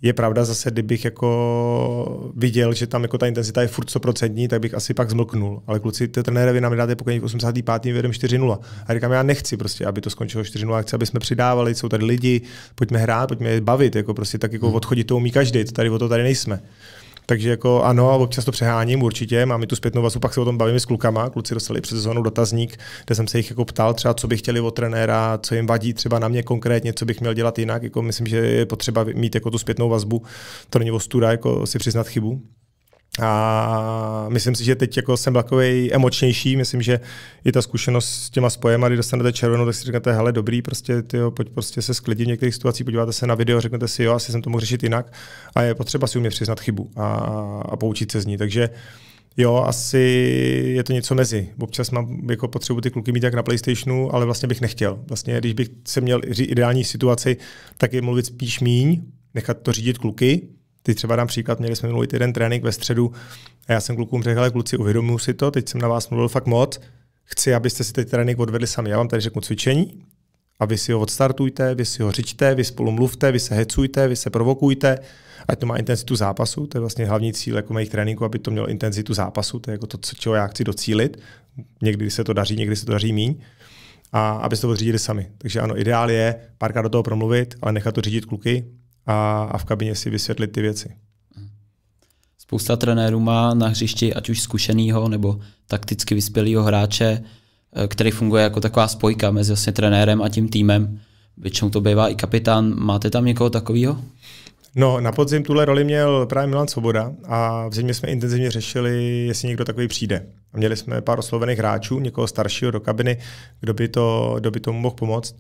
Je pravda zase, kdybych jako viděl, že tam jako ta intenzita je furt 100%, tak bych asi pak zmlknul. Ale kluci, ty vy nám dáte pokojení v 85. vědem 4-0. A říkám, já nechci prostě, aby to skončilo 4-0, chci, aby jsme přidávali, jsou tady lidi, pojďme hrát, pojďme je bavit, jako prostě tak jako hmm. odchodit to umí každý, to tady o to tady nejsme. Takže jako ano, občas to přeháním určitě, mám i tu zpětnou vazbu, pak se o tom bavím s klukama, kluci dostali před sezónou dotazník, kde jsem se jich jako ptal třeba, co by chtěli od trenéra, co jim vadí třeba na mě konkrétně, co bych měl dělat jinak, jako myslím, že je potřeba mít jako tu zpětnou vazbu, to není ostuda, jako si přiznat chybu. A myslím si, že teď jako jsem takový emočnější, myslím, že i ta zkušenost s těma spojema, Když dostanete červenou, tak si řeknete, hele, dobrý, prostě, tyjo, pojď prostě se sklidit v některých situacích, podíváte se na video, řeknete si, jo, asi jsem to mohl řešit jinak a je potřeba si umět přiznat chybu a, a poučit se z ní. Takže Jo, asi je to něco mezi. Občas mám jako potřebu ty kluky mít jak na PlayStationu, ale vlastně bych nechtěl. Vlastně, když bych se měl ideální situaci, tak je mluvit spíš míň, nechat to řídit kluky, ty třeba dám příklad, měli jsme minulý týden trénink ve středu a já jsem klukům řekl, ale kluci, uvědomuji si to, teď jsem na vás mluvil fakt moc, chci, abyste si teď trénink odvedli sami. Já vám tady řeknu cvičení a vy si ho odstartujte, vy si ho řičte, vy spolu mluvte, vy se hecujte, vy se provokujte, ať to má intenzitu zápasu, to je vlastně hlavní cíl jako mých tréninků, aby to mělo intenzitu zápasu, to je jako to, čeho já chci docílit. Někdy se to daří, někdy se to daří míň a abyste to řídili sami. Takže ano, ideál je párkrát do toho promluvit, ale nechat to řídit kluky, a, a v kabině si vysvětlit ty věci. Spousta trenérů má na hřišti ať už zkušeného nebo takticky vyspělého hráče, eh, který funguje jako taková spojka mezi vlastně trenérem a tím týmem. Většinou to bývá i kapitán. Máte tam někoho takového? No, na podzim tuhle roli měl právě Milan Svoboda a v zimě jsme intenzivně řešili, jestli někdo takový přijde. Měli jsme pár oslovených hráčů, někoho staršího do kabiny, kdo by, to, kdo by tomu mohl pomoct.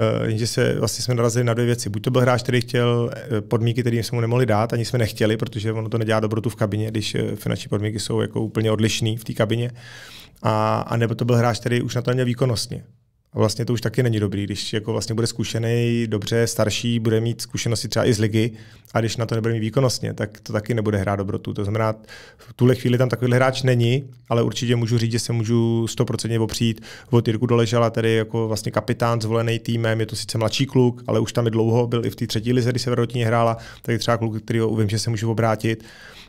Eh, jenže se vlastně jsme narazili na dvě věci. Buď to byl hráč, který chtěl eh, podmínky, které jsme mu nemohli dát, ani jsme nechtěli, protože ono to nedělá dobrotu v kabině, když eh, finanční podmínky jsou jako úplně odlišné v té kabině. A, a nebo to byl hráč, který už na to měl výkonnostně. A vlastně to už taky není dobrý, když jako vlastně bude zkušený, dobře, starší, bude mít zkušenosti třeba i z ligy a když na to nebude mít výkonnostně, tak to taky nebude hrát dobrotu. To znamená, v tuhle chvíli tam takový hráč není, ale určitě můžu říct, že se můžu stoprocentně opřít od Jirku Doležala, tedy jako vlastně kapitán zvolený týmem, je to sice mladší kluk, ale už tam je dlouho, byl i v té třetí lize, kdy se v hrála, tak je třeba kluk, který vím, že se můžu obrátit.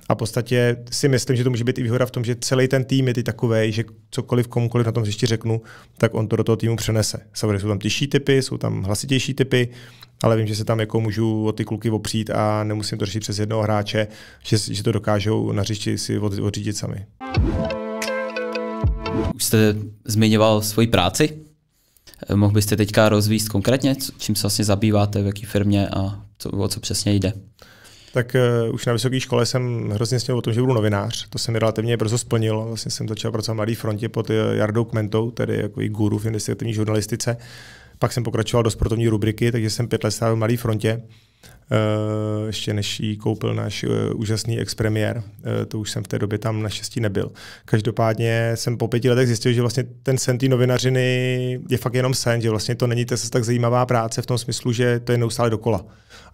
A v podstatě si myslím, že to může být i výhoda v tom, že celý ten tým je ty takový, že cokoliv komukoliv na tom hřišti řeknu, tak on to do toho týmu přenese. Samozřejmě jsou tam těžší typy, jsou tam hlasitější typy, ale vím, že se tam jako můžu o ty kluky opřít a nemusím to řešit přes jednoho hráče, že, že to dokážou na hřišti si odřídit sami. Už jste zmiňoval svoji práci. Mohl byste teďka rozvíst konkrétně, čím se vlastně zabýváte, v jaké firmě a co, o co přesně jde? tak uh, už na vysoké škole jsem hrozně sněl o tom, že budu novinář. To se mi relativně brzo splnilo. Vlastně jsem začal pracovat na Mladé frontě pod eh, Jardou Kmentou, tedy jako i guru v investigativní žurnalistice. Pak jsem pokračoval do sportovní rubriky, takže jsem pět let stál v Mladé frontě. Uh, ještě než ji koupil náš uh, úžasný expremiér. Uh, to už jsem v té době tam naštěstí nebyl. Každopádně jsem po pěti letech zjistil, že vlastně ten sen té novinařiny je fakt jenom sen, že vlastně to není to tak zajímavá práce v tom smyslu, že to je neustále dokola.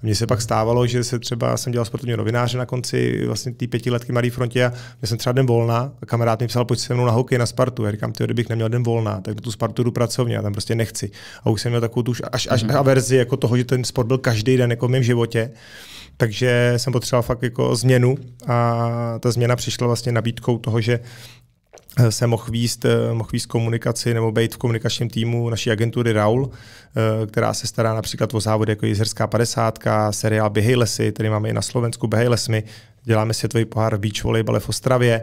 Mně se pak stávalo, že se třeba jsem dělal sportovního novináře na konci vlastně té pětiletky Marie Frontě a měl jsem třeba den volna a kamarád mi psal, pojď se mnou na hokej na Spartu. Já říkám, ty kdybych neměl den volna, tak na tu Spartu jdu pracovně, já tam prostě nechci. A už jsem měl takovou tu až, až mm-hmm. averzi jako toho, že ten sport byl každý den jako v mém životě. Takže jsem potřeboval fakt jako změnu a ta změna přišla vlastně nabídkou toho, že se mohl výst, eh, mohl výst komunikaci nebo být v komunikačním týmu naší agentury Raul, eh, která se stará například o závody jako Jizerská 50, seriál Běhej lesy, který máme i na Slovensku Běhej lesmi, děláme světový pohár v beach volejbale v Ostravě.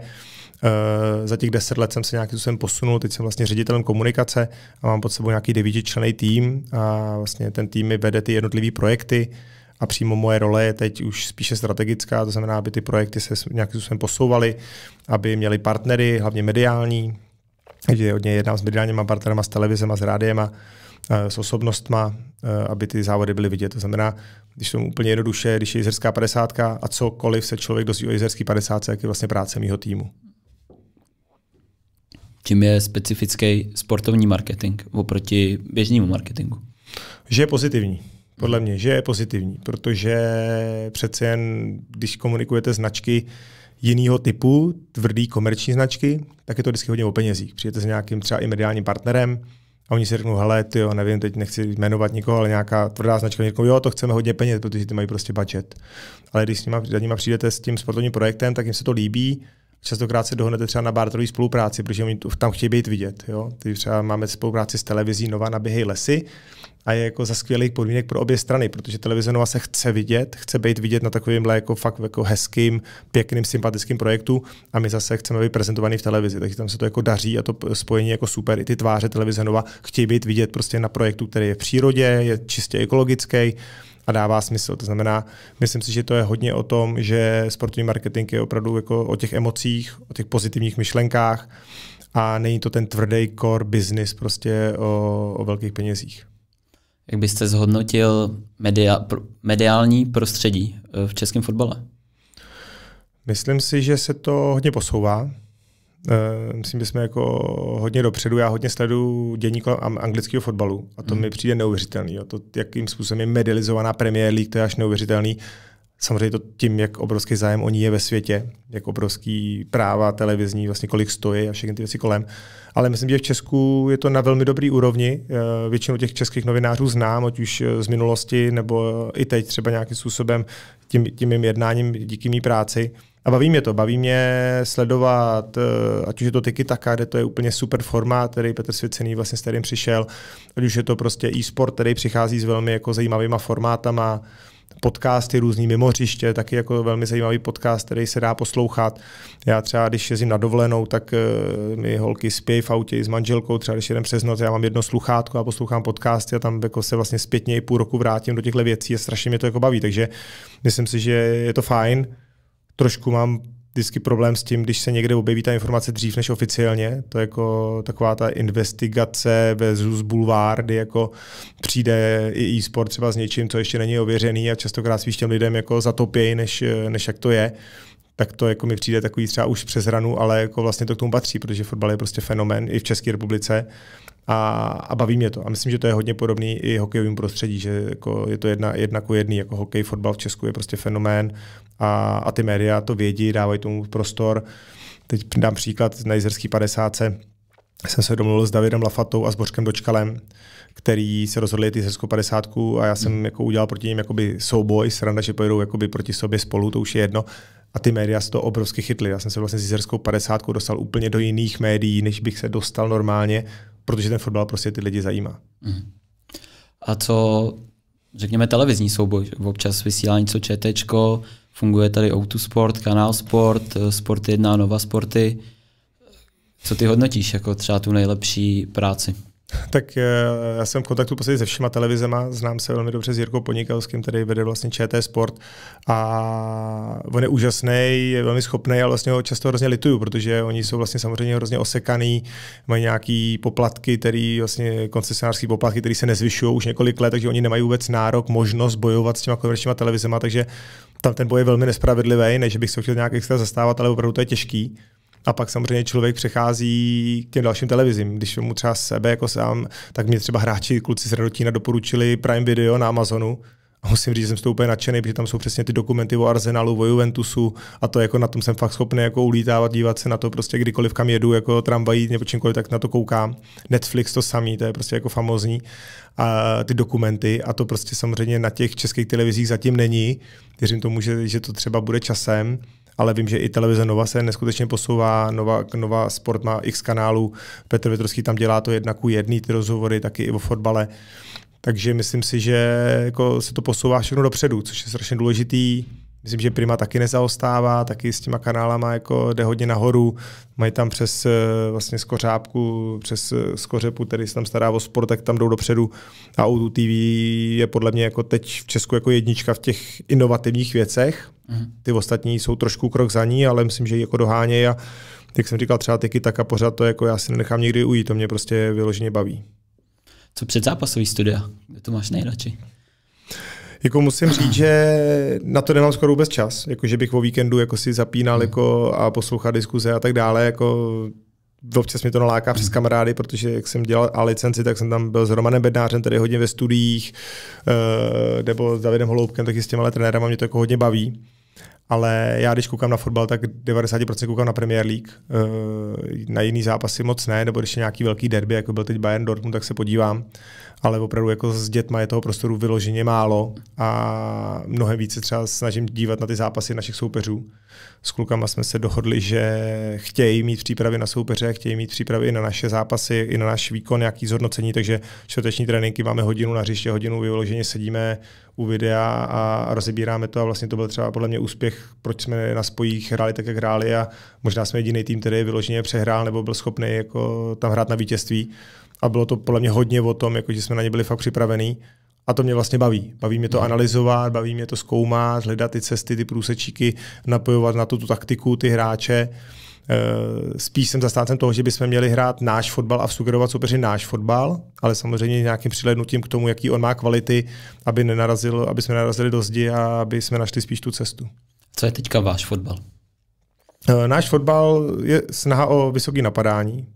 Eh, za těch deset let jsem se nějakým způsobem posunul, teď jsem vlastně ředitelem komunikace a mám pod sebou nějaký devítičlený tým a vlastně ten tým mi vede ty jednotlivé projekty, a přímo moje role je teď už spíše strategická, to znamená, aby ty projekty se nějakým způsobem posouvaly, aby měli partnery, hlavně mediální, takže hodně jednám s mediálníma partnerama, s a s a s osobnostma, e, aby ty závody byly vidět. To znamená, když to úplně jednoduše, když je jizerská 50 a cokoliv se člověk dozví o jizerský 50, jak je vlastně práce mýho týmu. Čím je specifický sportovní marketing oproti běžnému marketingu? Že je pozitivní podle mě, že je pozitivní, protože přece jen, když komunikujete značky jiného typu, tvrdý komerční značky, tak je to vždycky hodně o penězích. Přijete s nějakým třeba i mediálním partnerem a oni si řeknou, hele, ty jo, nevím, teď nechci jmenovat nikoho, ale nějaká tvrdá značka, řeknou, jo, to chceme hodně peněz, protože ty mají prostě budget. Ale když s nima, za nima přijdete s tím sportovním projektem, tak jim se to líbí, Častokrát se dohodnete třeba na barterové spolupráci, protože oni tam chtějí být vidět. Jo? Teď třeba máme spolupráci s televizí Nova na Běhej lesy a je jako za skvělých podmínek pro obě strany, protože televize Nova se chce vidět, chce být vidět na takovýmhle jako fakt jako hezkým, pěkným, sympatickým projektu a my zase chceme být prezentovaný v televizi, takže tam se to jako daří a to spojení jako super. I ty tváře televize Nova chtějí být vidět prostě na projektu, který je v přírodě, je čistě ekologický, a dává smysl. To znamená, myslím si, že to je hodně o tom, že sportovní marketing je opravdu jako o těch emocích, o těch pozitivních myšlenkách a není to ten tvrdý core business prostě o, o velkých penězích. Jak byste zhodnotil media, mediální prostředí eh, v českém fotbale? Myslím si, že se to hodně posouvá. Eh, myslím, že jsme jako hodně dopředu. Já hodně sledu dění kolem anglického fotbalu a to hmm. mi mhm. přijde neuvěřitelný. Jo. To, jakým způsobem je medializovaná Premier League, to je až neuvěřitelný. Samozřejmě to tím, jak obrovský zájem o ní je ve světě, jak obrovský práva televizní, vlastně kolik stojí a všechny ty věci kolem. Ale myslím, že v Česku je to na velmi dobrý úrovni. Eh, většinu těch českých novinářů znám, ať už eh, z minulosti nebo i teď třeba nějakým způsobem tím, tím jim jednáním díky mý práci. A baví mě to, baví mě sledovat, eh, ať už je to Tiki Taka, kde to je úplně super formát, který Petr Svěcený vlastně s kterým přišel, ať už je to prostě e-sport, který přichází s velmi jako zajímavýma formátama, podcasty různý mimo hřiště, taky jako velmi zajímavý podcast, který se dá poslouchat. Já třeba, když jezdím na dovolenou, tak uh, mi holky spějí v autě s manželkou, třeba když jedem přes noc, já mám jedno sluchátko a poslouchám podcasty a tam jako se vlastně zpětně půl roku vrátím do těchto věcí a strašně mě to jako baví, takže myslím si, že je to fajn trošku mám vždycky problém s tím, když se někde objeví ta informace dřív než oficiálně. To je jako taková ta investigace ZUS bulvár, kdy jako přijde i e-sport třeba s něčím, co ještě není ověřený a častokrát spíš těm lidem jako zatopějí, než, než jak to je tak to jako mi přijde takový třeba už přes hranu, ale jako vlastně to k tomu patří, protože fotbal je prostě fenomén i v České republice a, a baví mě to. A myslím, že to je hodně podobný i hokejovým prostředí, že jako je to jedna, jedna ku jedný, jako hokej, fotbal v Česku je prostě fenomén a, a ty média to vědí, dávají tomu prostor. Teď dám příklad na Jizerský 50 jsem se domluvil s Davidem Lafatou a s Bořkem Dočkalem, který se rozhodli ty Jizerskou 50 a já jsem hmm. jako udělal proti ním jakoby souboj, sranda, že pojedou jakoby proti sobě spolu, to už je jedno. A ty média se to obrovsky chytly. Já jsem se vlastně s Jizerskou 50 dostal úplně do jiných médií, než bych se dostal normálně, protože ten fotbal prostě ty lidi zajímá. Mhm. A co, řekněme, televizní souboj? Občas vysílá něco ČTčko, funguje tady o Sport, Kanál Sport, eh, Sport 1, Nova Sporty. Co ty hodnotíš jako třeba tu nejlepší práci? Tak eh, já jsem v kontaktu posledně se všema televizema, znám se velmi dobře s Jirkou Ponikalským, který vede vlastně ČT Sport a on je úžasný, je velmi schopný, ale vlastně ho často hrozně lituju, protože oni jsou vlastně samozřejmě hrozně osekaný, mají nějaký poplatky, který vlastně koncesionářský poplatky, které se nezvyšují už několik let, takže oni nemají vůbec nárok, možnost bojovat s těma komerčníma televizema, takže tam ten boj je velmi nespravedlivý, než bych se chtěl nějak extra zastávat, ale opravdu to je těžký. A pak samozřejmě člověk přechází k těm dalším televizím. Když mu třeba sebe jako sám, tak mě třeba hráči, kluci z Radotína doporučili Prime Video na Amazonu. A musím říct, že jsem z toho úplně nadšený, protože tam jsou přesně ty dokumenty o Arsenalu, o Juventusu a to jako na tom jsem fakt schopný jako ulítávat, dívat se na to prostě kdykoliv kam jedu, jako tramvají nebo čímkoliv, tak na to koukám. Netflix to samý, to je prostě jako famozní. A ty dokumenty a to prostě samozřejmě na těch českých televizích zatím není. Věřím tomu, že, že to třeba bude časem ale vím, že i televize Nova se neskutečně posouvá, Nova, Nova Sport má x kanálů, Petr Větrovský tam dělá to jednak u jedný, ty rozhovory taky i o fotbale. Takže myslím si, že jako se to posouvá všechno dopředu, což je strašně důležitý Myslím, že Prima taky nezaostává, taky s těma kanálama jako jde hodně nahoru. Mají tam přes eh, vlastně skořápku, přes skořepu, eh, který se tam stará o sport, tak tam jdou dopředu. A Outu TV je podle mě jako teď v Česku jako jednička v těch inovativních věcech. Mhm. Ty ostatní jsou trošku krok za ní, ale myslím, že ji jako dohánějí. A jak jsem říkal, třeba tyky tak a pořád to jako já si nenechám nikdy ujít, to mě prostě vyloženě baví. Co před zápasový studia? to máš nejradši? Jako musím říct, že na to nemám skoro vůbec čas, jako že bych o víkendu jako si zapínal hmm. jako a poslouchal diskuze a tak dále, jako občas mi to naláká přes hmm. kamarády, protože jak jsem dělal a licenci, tak jsem tam byl s Romanem Bednářem, tady hodně ve studiích, eh, nebo s Davidem Holoubkem, taky s těma trenérami, mě to jako hodně baví. Ale já, když koukám na fotbal, tak 90% koukám na Premier League. Eh, na jiný zápasy moc ne, nebo když je nějaký velký derby, jako byl teď Bayern Dortmund, tak se podívám ale opravdu jako s dětma je toho prostoru vyloženě málo a mnohem více třeba snažím dívat na ty zápasy našich soupeřů. S klukama jsme se dohodli, že chtějí mít přípravy na soupeře, chtějí mít přípravy i na naše zápasy, i na náš výkon, nějaký zhodnocení, takže čtvrteční tréninky máme hodinu na hřiště, hodinu vyloženě sedíme u videa a, a rozebíráme to a vlastně to byl třeba podle mě úspěch, proč jsme na spojích hráli tak, jak hráli a možná jsme jediný tým, který vyloženě přehrál nebo byl schopný jako tam hrát na vítězství, a bylo to podle mě hodně o tom, jako že jsme na ně byli fakt připravení. A to mě vlastně baví. Baví mě to mm. analyzovat, baví mě to zkoumat, hledat ty cesty, ty průsečíky, napojovat na tu tu taktiku, ty hráče. Eh, spíš jsem zastáncem toho, že bychom měli hrát náš fotbal a sugerovat soupeři náš fotbal, ale samozřejmě nějakým přilednutím k tomu, jaký on má kvality, aby, nenarazil, aby jsme narazili do zdi a aby jsme našli spíš tu cestu. Co je teďka váš fotbal? Eh, náš fotbal je snaha o vysoké napadání,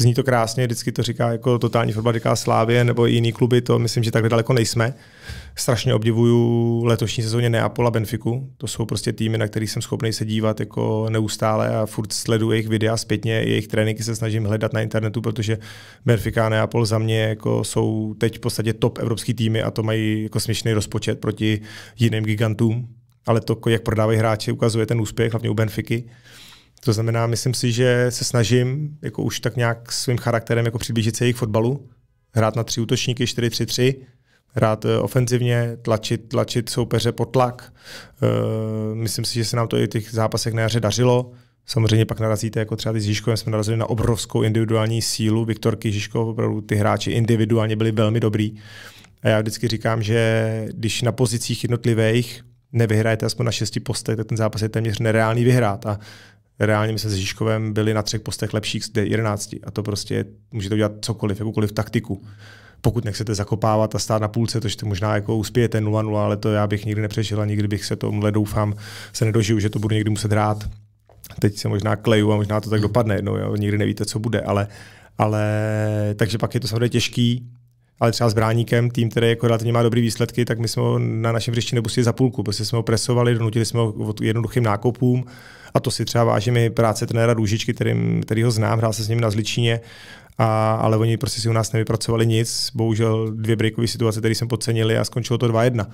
zní to krásně, vždycky to říká jako totální fotbal, říká Slávě nebo i jiný kluby, to myslím, že takhle daleko nejsme. Strašně obdivuju letošní sezóně Neapol a Benfiku, to jsou prostě týmy, na kterých jsem schopný se dívat jako neustále a furt sleduju jejich videa zpětně, jejich tréninky se snažím hledat na internetu, protože Benfica a Neapol za mě jako jsou teď v podstatě top evropský týmy a to mají jako směšný rozpočet proti jiným gigantům, ale to, jak prodávají hráče, ukazuje ten úspěch, hlavně u Benfiky. To znamená, myslím si, že se snažím jako už tak nějak svým charakterem jako přiblížit se jejich fotbalu, hrát na tři útočníky 4-3-3, hrát eh, ofenzivně, tlačit, tlačit soupeře pod tlak. Uh, myslím si, že se nám to i v těch zápasech na jaře dařilo. Samozřejmě pak narazíte, jako třeba ty s Žižkovem jsme narazili na obrovskou individuální sílu. Viktorky Žižkov, opravdu ty hráči individuálně byli velmi dobrý. A já vždycky říkám, že když na pozicích jednotlivých nevyhrajete aspoň na šesti postech, tak ten zápas je téměř nereálný vyhrát. A reálně my jsme s Žižkovem byli na třech postech lepších z 11 a to prostě můžete udělat cokoliv, jakoukoliv taktiku. Pokud nechcete zakopávat a stát na půlce, to jste možná jako uspějete 0-0, ale to já bych nikdy nepřešel a nikdy bych se tomhle doufám se nedožiju, že to budu někdy muset hrát. Teď se možná kleju a možná to tak dopadne, no jo, nikdy nevíte, co bude, ale, ale takže pak je to samozřejmě těžký, ale třeba s bráníkem, tým, který jako relativně má dobrý výsledky, tak my jsme ho na našem hřišti nepustili za půlku, protože jsme ho presovali, donutili jsme ho jednoduchým nákopům, a to si třeba vážím i práce trenéra Růžičky, který, který ho znám, hrál se s ním na Zličíně, a, ale oni prostě si u nás nevypracovali nic. Bohužel dvě breakové situace, které jsem podcenili a skončilo to 2-1.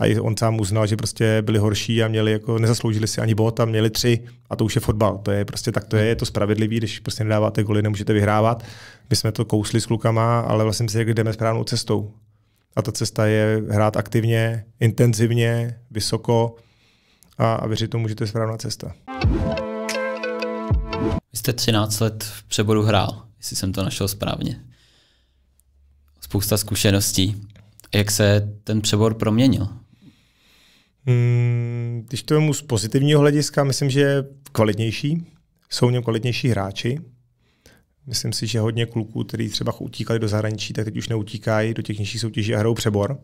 A on sám uznal, že prostě byli horší a měli jako, nezasloužili si ani bod a měli tři a to už je fotbal. To je prostě tak, to je, je to spravedlivý, když prostě nedáváte goly, nemůžete vyhrávat. My jsme to kousli s klukama, ale vlastně si jdeme správnou cestou. A ta cesta je hrát aktivně, intenzivně, vysoko, a, a věřit tomu, že to je správná cesta. Vy jste 13 let v přeboru hrál, jestli jsem to našel správně. Spousta zkušeností. Jak se ten přebor proměnil? Hmm, když to mu z pozitivního hlediska, myslím, že je kvalitnější. Jsou v něm kvalitnější hráči. Myslím si, že hodně kluků, kteří třeba utíkali do zahraničí, tak teď už neutíkají do těch nižších soutěží a hrajou přebor.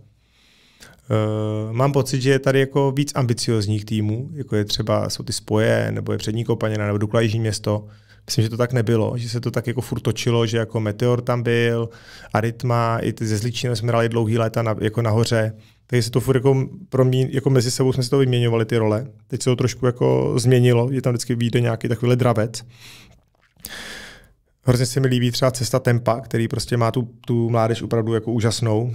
Uh, mám pocit, že je tady jako víc ambiciozních týmů, jako je třeba, jsou ty spoje, nebo je přední kopanina, nebo Dukla Jižní město. Myslím, že to tak nebylo, že se to tak jako furt točilo, že jako Meteor tam byl, Arytma, i ty ze Zličínem jsme hráli dlouhý léta na, jako nahoře. Takže se to furt jako, pro mě, jako mezi sebou jsme se to vyměňovali ty role. Teď se to trošku jako změnilo, je tam vždycky vyjde nějaký takový dravec. Hrozně se mi líbí třeba cesta Tempa, který prostě má tu, tu mládež opravdu jako úžasnou.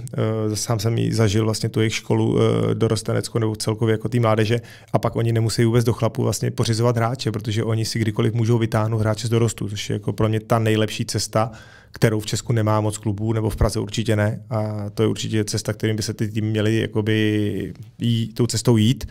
Eh, sám jsem ji zažil vlastně tu jejich školu eh, dorosteneckou nebo celkově jako té mládeže a pak oni nemusí vůbec do chlapu vlastně pořizovat hráče, protože oni si kdykoliv můžou vytáhnout hráče z dorostu, což je jako pro mě ta nejlepší cesta, kterou v Česku nemá moc klubů, nebo v Praze určitě ne. A to je určitě cesta, kterým by se ty týmy měly jakoby jí, tou cestou jít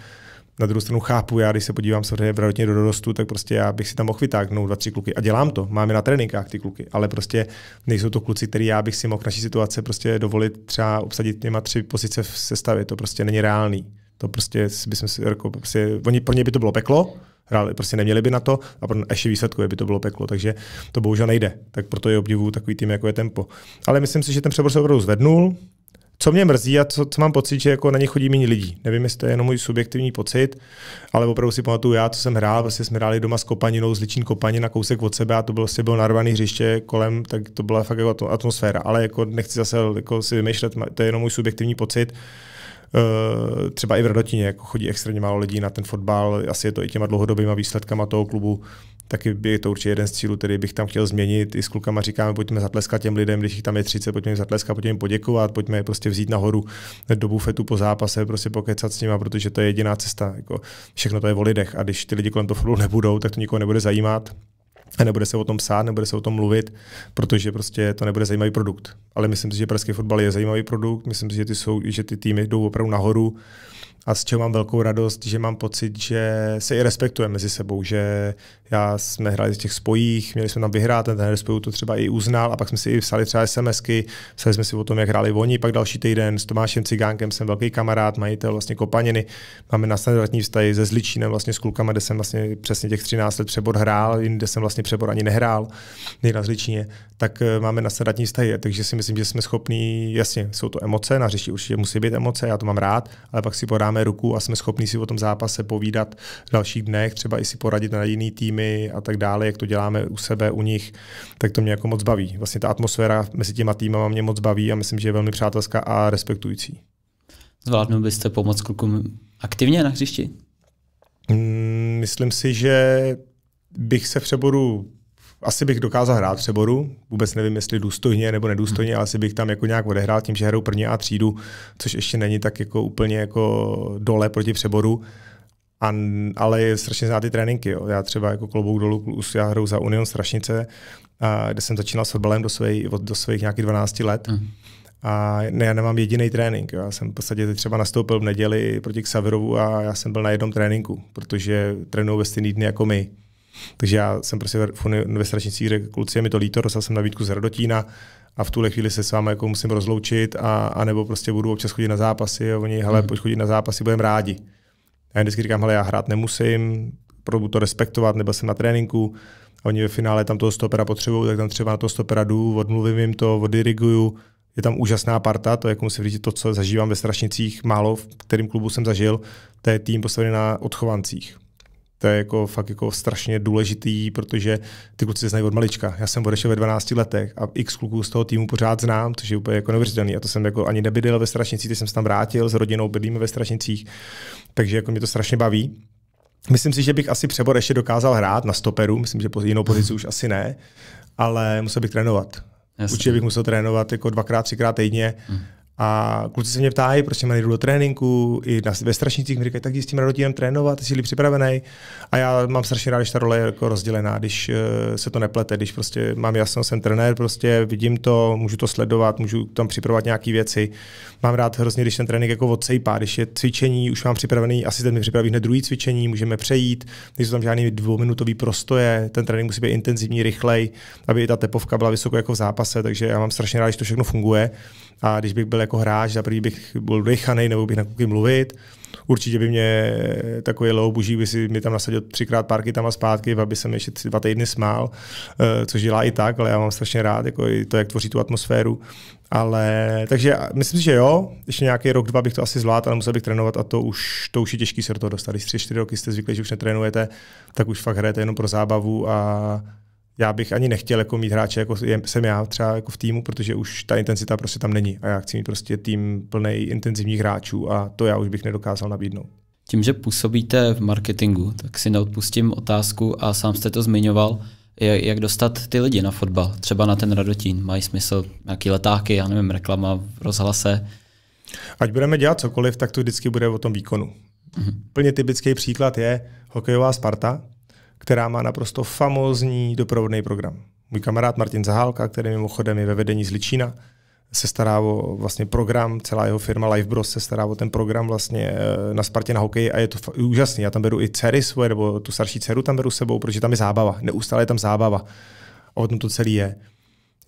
na druhou stranu chápu, já když se podívám samozřejmě pravděpodobně do dorostu, tak prostě já bych si tam mohl vytáhnout dva, tři kluky. A dělám to, máme na tréninkách ty kluky, ale prostě nejsou to kluci, který já bych si mohl naší situace prostě dovolit třeba obsadit těma tři pozice v sestavě. To prostě není reálný. To prostě bychom si, jako, prostě, oni, pro ně by to bylo peklo, hráli, prostě neměli by na to a pro ještě výsledku by to bylo peklo, takže to bohužel nejde. Tak proto je obdivu takový tým, jako je tempo. Ale myslím si, že ten přebor se opravdu zvednul, co mě mrzí a co, co mám pocit, že jako na ně chodí méně lidí. Nevím, jestli to je jenom můj subjektivní pocit, ale opravdu si pamatuju já, co jsem hrál, vlastně jsme hráli doma s kopaninou, s ličín kopaně na kousek od sebe a to bylo, vlastně bylo narvaný hřiště kolem, tak to byla fakt jako atmosféra. Ale jako nechci zase jako si vymýšlet, to je jenom můj subjektivní pocit. Eh, třeba i v Radotině jako chodí extrémně málo lidí na ten fotbal, asi je to i těma dlouhodobýma výsledkama toho klubu, taky je to určitě jeden z cílů, který bych tam chtěl změnit. I s klukama říkáme, pojďme zatleskat těm lidem, když jich tam je 30, pojďme jim zatleskat, pojďme jim poděkovat, pojďme je prostě vzít nahoru do bufetu po zápase, prostě pokecat s nimi, protože to je jediná cesta. Jako všechno to je o lidech a když ty lidi kolem toho nebudou, tak to nikoho nebude zajímat a nebude se o tom psát, nebude se o tom mluvit, protože prostě to nebude zajímavý produkt. Ale myslím si, že pražský fotbal je zajímavý produkt, myslím si, že ty, jsou, že ty týmy jdou opravdu nahoru a z čeho mám velkou radost, že mám pocit, že se i respektuje mezi sebou, že já jsme hráli v těch spojích, měli jsme tam vyhrát, ten trenér spojů to třeba i uznal a pak jsme si i psali třeba SMSky, psali jsme si o tom, jak hráli oni, pak další týden s Tomášem Cigánkem, jsem velký kamarád, majitel vlastně Kopaniny, máme na standardní vztahy se Zličínem, vlastně s klukama, kde jsem vlastně přesně těch 13 let přebor hrál, jinde jsem vlastně přebor ani nehrál, na Zličíně, tak eh, máme na standardní vztahy, takže si myslím, že jsme schopní, jasně, jsou to emoce, na řeči určitě musí být emoce, já to mám rád, ale pak si podáme ruku a jsme schopní si o tom zápase povídat v dalších dnech, třeba i si poradit na jiný tým, týmy a tak dále, jak to děláme u sebe, u nich, tak to mě jako moc baví. Vlastně ta atmosféra mezi těma týmama mě moc baví a myslím, že je velmi přátelská a respektující. Zvládnul byste pomoc klukům aktivně na hřišti? Mm, myslím si, že bych se v přeboru asi bych dokázal hrát přeboru, vůbec nevím, jestli důstojně nebo nedůstojně, hmm. ale asi bych tam jako nějak odehrál tím, že hrajou první a třídu, což ještě není tak jako úplně jako dole proti přeboru, a, ale je strašně znát ty tréninky. Jo. Já třeba jako klobouk dolů klus, já hru za Union Strašnice, a, kde jsem začínal s fotbalem do, svej, od, do svých nějakých 12 let. Mm. A ne, já nemám jediný trénink. Jo. Já jsem v podstatě třeba nastoupil v neděli proti Xaverovu a já jsem byl na jednom tréninku, protože trénuju ve stejný dny jako my. Takže já jsem prostě ve strašnicích řekl, kluci, je mi to líto, dostal jsem nabídku z Radotína a v tuhle chvíli se s vámi jako musím rozloučit a, a nebo prostě budu občas chodit na zápasy a oni, hele, mm. pojď chodit na zápasy, budeme rádi já vždycky říkám, hele, já hrát nemusím, budu to respektovat, nebo jsem na tréninku, a oni ve finále tam toho stopera potřebují, tak tam třeba na toho stopera jdu, odmluvím jim to, odiriguju. je tam úžasná parta, to je, jak musím říct, to, co zažívám ve Strašnicích, málo v kterém klubu jsem zažil, to je tým postavený na odchovancích. To je jako fakt jako strašně důležitý, protože ty kluci se znají od malička. Já jsem odešel ve 12 letech a x kluků z toho týmu pořád znám, což je úplně jako neuvěřitelný. A to jsem jako ani nebydlel ve Strašnicích, ty jsem se tam vrátil, s rodinou bydlíme ve Strašnicích, takže jako mě to strašně baví. Myslím si, že bych asi přebor ještě dokázal hrát na stoperu, myslím, že po jinou pozici už asi ne, ale musel bych trénovat. Jasně. Určitě bych musel trénovat jako dvakrát, třikrát týdně. Hmm. A kluci se mě ptají, proč jsem nejdu do tréninku, i na, ve strašnicích mi říkají, tak jdi s tím radotínem trénovat, jsi připravený. A já mám strašně rád, když ta role je jako rozdělená, když uh, se to neplete, když prostě mám jasno, jsem trenér, prostě vidím to, můžu to sledovat, můžu tam připravovat nějaké věci. Mám rád hrozně, když ten trénink jako odsejpá, když je cvičení, už mám připravený, ten mi připraví hned druhý cvičení, můžeme přejít, nejsou tam žádný dvouminutový prostoje, ten trénink musí být intenzivní, rychlej, aby i ta tepovka byla vysoko jako v zápase, takže já mám strašně rád, když to všechno funguje. A když bych byl jako hráč, za prvý bych byl dechaný nebo bych na kuky mluvit. Určitě by mě takový loubuží by si mi tam nasadil třikrát párky tam a zpátky, aby se mi ještě dva týdny smál, eh, což dělá i tak, ale já mám strašně rád jako i to, jak tvoří tu atmosféru. Ale takže myslím si, že jo, ještě nějaký rok, dva bych to asi zvládl, ale musel bych trénovat a to už, to už je těžký se do toho dostat. Když tři, čtyři roky jste zvyklí, že už netrénujete, tak už fakt hrajete jenom pro zábavu a já bych ani nechtěl jako mít hráče, jako jsem já třeba jako v týmu, protože už ta intenzita prostě tam není a já chci mít prostě tým plný intenzivních hráčů a to já už bych nedokázal nabídnout. Tím, že působíte v marketingu, tak si neodpustím otázku a sám jste to zmiňoval, jak dostat ty lidi na fotbal, třeba na ten Radotín. Mají smysl nějaký letáky, já nevím, reklama v rozhlase? Ať budeme dělat cokoliv, tak to vždycky bude o tom výkonu. Mhm. Plně typický příklad je hokejová Sparta, která má naprosto famózní doprovodný program. Můj kamarád Martin Zahálka, který mimochodem je ve vedení z Ličína, se stará o vlastně program, celá jeho firma Life Bros se stará o ten program vlastně eh, na Spartě na hokej a je to úžasný. Já tam beru i dcery svoje, nebo tu starší dceru tam beru sebou, protože tam je zábava, neustále je tam zábava. A o tom to celý je.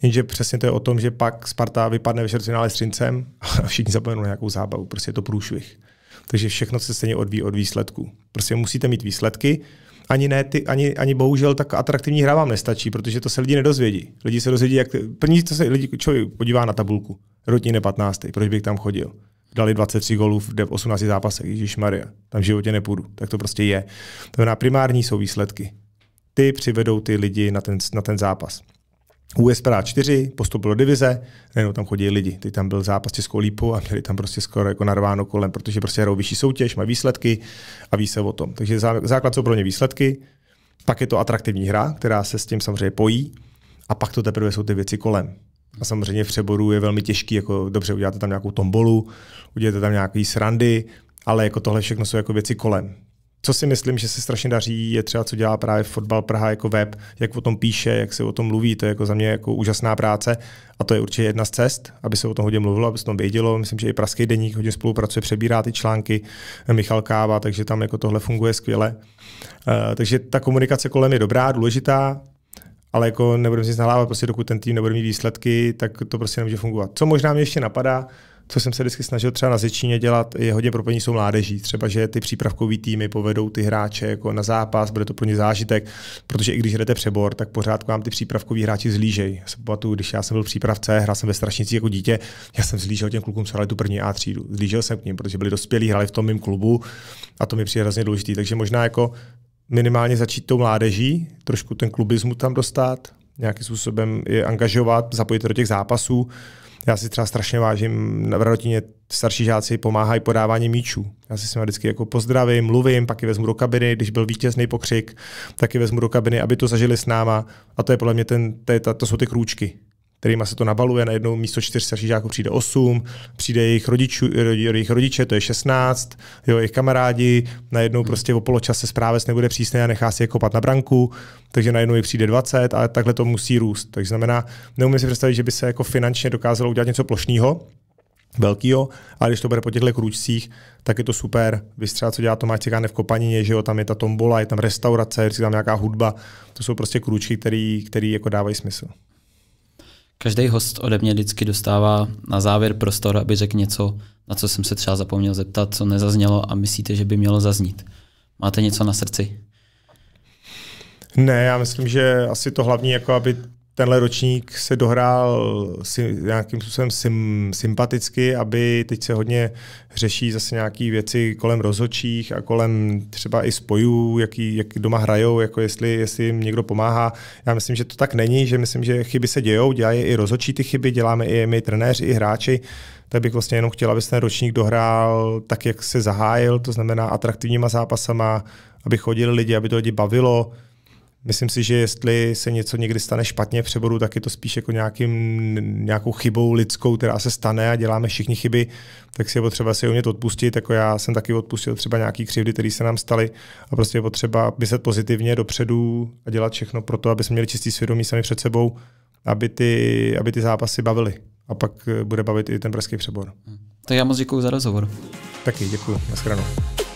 Jenže přesně to je o tom, že pak Sparta vypadne ve čtvrtfinále s Třincem [laughs] a všichni zapomenou na nějakou zábavu, prostě je to průšvih. Takže všechno se stejně odvíjí od výsledků. Prostě musíte mít výsledky, ani, ne ty, ani, ani bohužel tak atraktivní hra vám nestačí, protože to se lidi nedozvědí. Lidi se dozvědí, jak... První, to se lidi, člověk podívá na tabulku. Rodnine 15. Proč bych tam chodil? Dali 23 gólů v 18 zápasech, Ježíš Maria. Tam v životě nepůjdu. Tak to prostě je. To znamená, primární jsou výsledky. Ty přivedou ty lidi na ten, na ten zápas. US Praha 4, postoupilo divize, nejenom tam chodí lidi. Teď tam byl zápas Českou lípu a měli tam prostě skoro jako narváno kolem, protože prostě hrajou vyšší soutěž, mají výsledky a ví se o tom. Takže základ jsou pro ně výsledky, pak je to atraktivní hra, která se s tím samozřejmě pojí a pak to teprve jsou ty věci kolem. A samozřejmě v přeboru je velmi těžký, jako dobře, uděláte tam nějakou tombolu, uděláte tam nějaký srandy, ale jako tohle všechno jsou jako věci kolem. Co si myslím, že se strašně daří, je třeba, co dělá právě Fotbal Praha jako web, jak o tom píše, jak se o tom mluví, to je jako za mě jako úžasná práce a to je určitě jedna z cest, aby se o tom hodně mluvilo, aby se o tom vědělo. Myslím, že i Pražský deník hodně spolupracuje, přebírá ty články Michal Káva, takže tam jako tohle funguje skvěle. Eh, takže ta komunikace kolem je dobrá, důležitá, ale jako nebudeme si nahlávat, prostě dokud ten tým nebude mít výsledky, tak to prostě nemůže fungovat. Co možná mě ještě napadá, co jsem se vždycky snažil třeba na Zečíně dělat, je hodně propojení jsou mládeží. Třeba, že ty přípravkový týmy povedou ty hráče jako na zápas, bude to pro ně zážitek, protože i když jdete přebor, tak pořád k vám ty přípravkoví hráči zlížej. Já se pamatuju, když já jsem byl přípravce, hrál jsem ve Strašnici jako dítě, já jsem zlížel těm klukům, co tu první A třídu. Zlížel jsem k ním, protože byli dospělí, hráli v tom mém klubu a to mi přijde hrozně důležité. Takže možná jako minimálně začít tou mládeží, trošku ten klubismu tam dostat, nějakým způsobem je angažovat, zapojit do těch zápasů já si třeba strašně vážím, v rodině starší žáci pomáhají podávání míčů. Já si s nimi vždycky jako pozdravím, mluvím, pak je vezmu do kabiny, když byl vítězný pokřik, tak je vezmu do kabiny, aby to zažili s náma. A to je podle mě ten, to, je ta, to jsou ty krůčky kterýma se to nabaluje, najednou místo 400 žáků přijde 8, přijde jejich, rodičů, jejich rodiče, to je 16, jo, jejich kamarádi, najednou prostě o poločas se správec nebude přísný a nechá si je kopat na branku, takže najednou jich přijde 20 a takhle to musí růst. Takže znamená, neumím si představit, že by se jako finančně dokázalo udělat něco plošního, velkýho, a když to bude po těchto kručcích, tak je to super. Vy třeba, co dělá Tomáš Cikáne v Kopanině, že jo, tam je ta tombola, je tam restaurace, je tam nějaká hudba, to jsou prostě kručky, které jako dávají smysl každý host ode mě vždycky dostává na závěr prostor, aby řekl něco, na co jsem se třeba zapomněl zeptat, co nezaznělo a myslíte, že by mělo zaznít. Máte něco na srdci? Ne, já myslím, že asi to hlavní, jako aby tenhle ročník se dohrál si, nějakým způsobem sim, sympaticky, aby teď se hodně řeší zase nějaké věci kolem rozhodčích a kolem třeba i spojů, jaký, jak doma hrajou, jako jestli, jestli jim někdo pomáhá. Já myslím, že to tak není, že myslím, že chyby se dějou, dělají i rozhodčí ty chyby, děláme i my trenéři, i hráči, tak bych vlastně jenom chtěl, aby se ten ročník dohrál tak, jak se zahájil, to znamená atraktivníma zápasama, aby chodili lidi, aby to lidi bavilo, Myslím si, že jestli se něco někdy stane špatně v přeboru, tak je to spíš jako nějakým, nějakou chybou lidskou, která se stane a děláme všichni chyby, tak si je potřeba si umět odpustit. Jako já jsem taky odpustil třeba nějaký křivdy, které se nám staly a prostě je potřeba myslet pozitivně dopředu a dělat všechno pro to, aby jsme měli čistý svědomí sami před sebou, aby ty, aby ty zápasy bavily. A pak eh, bude bavit i ten brzký přebor. Hmm. Tak já moc děkuji za rozhovor. Taky děkuji. shledanou.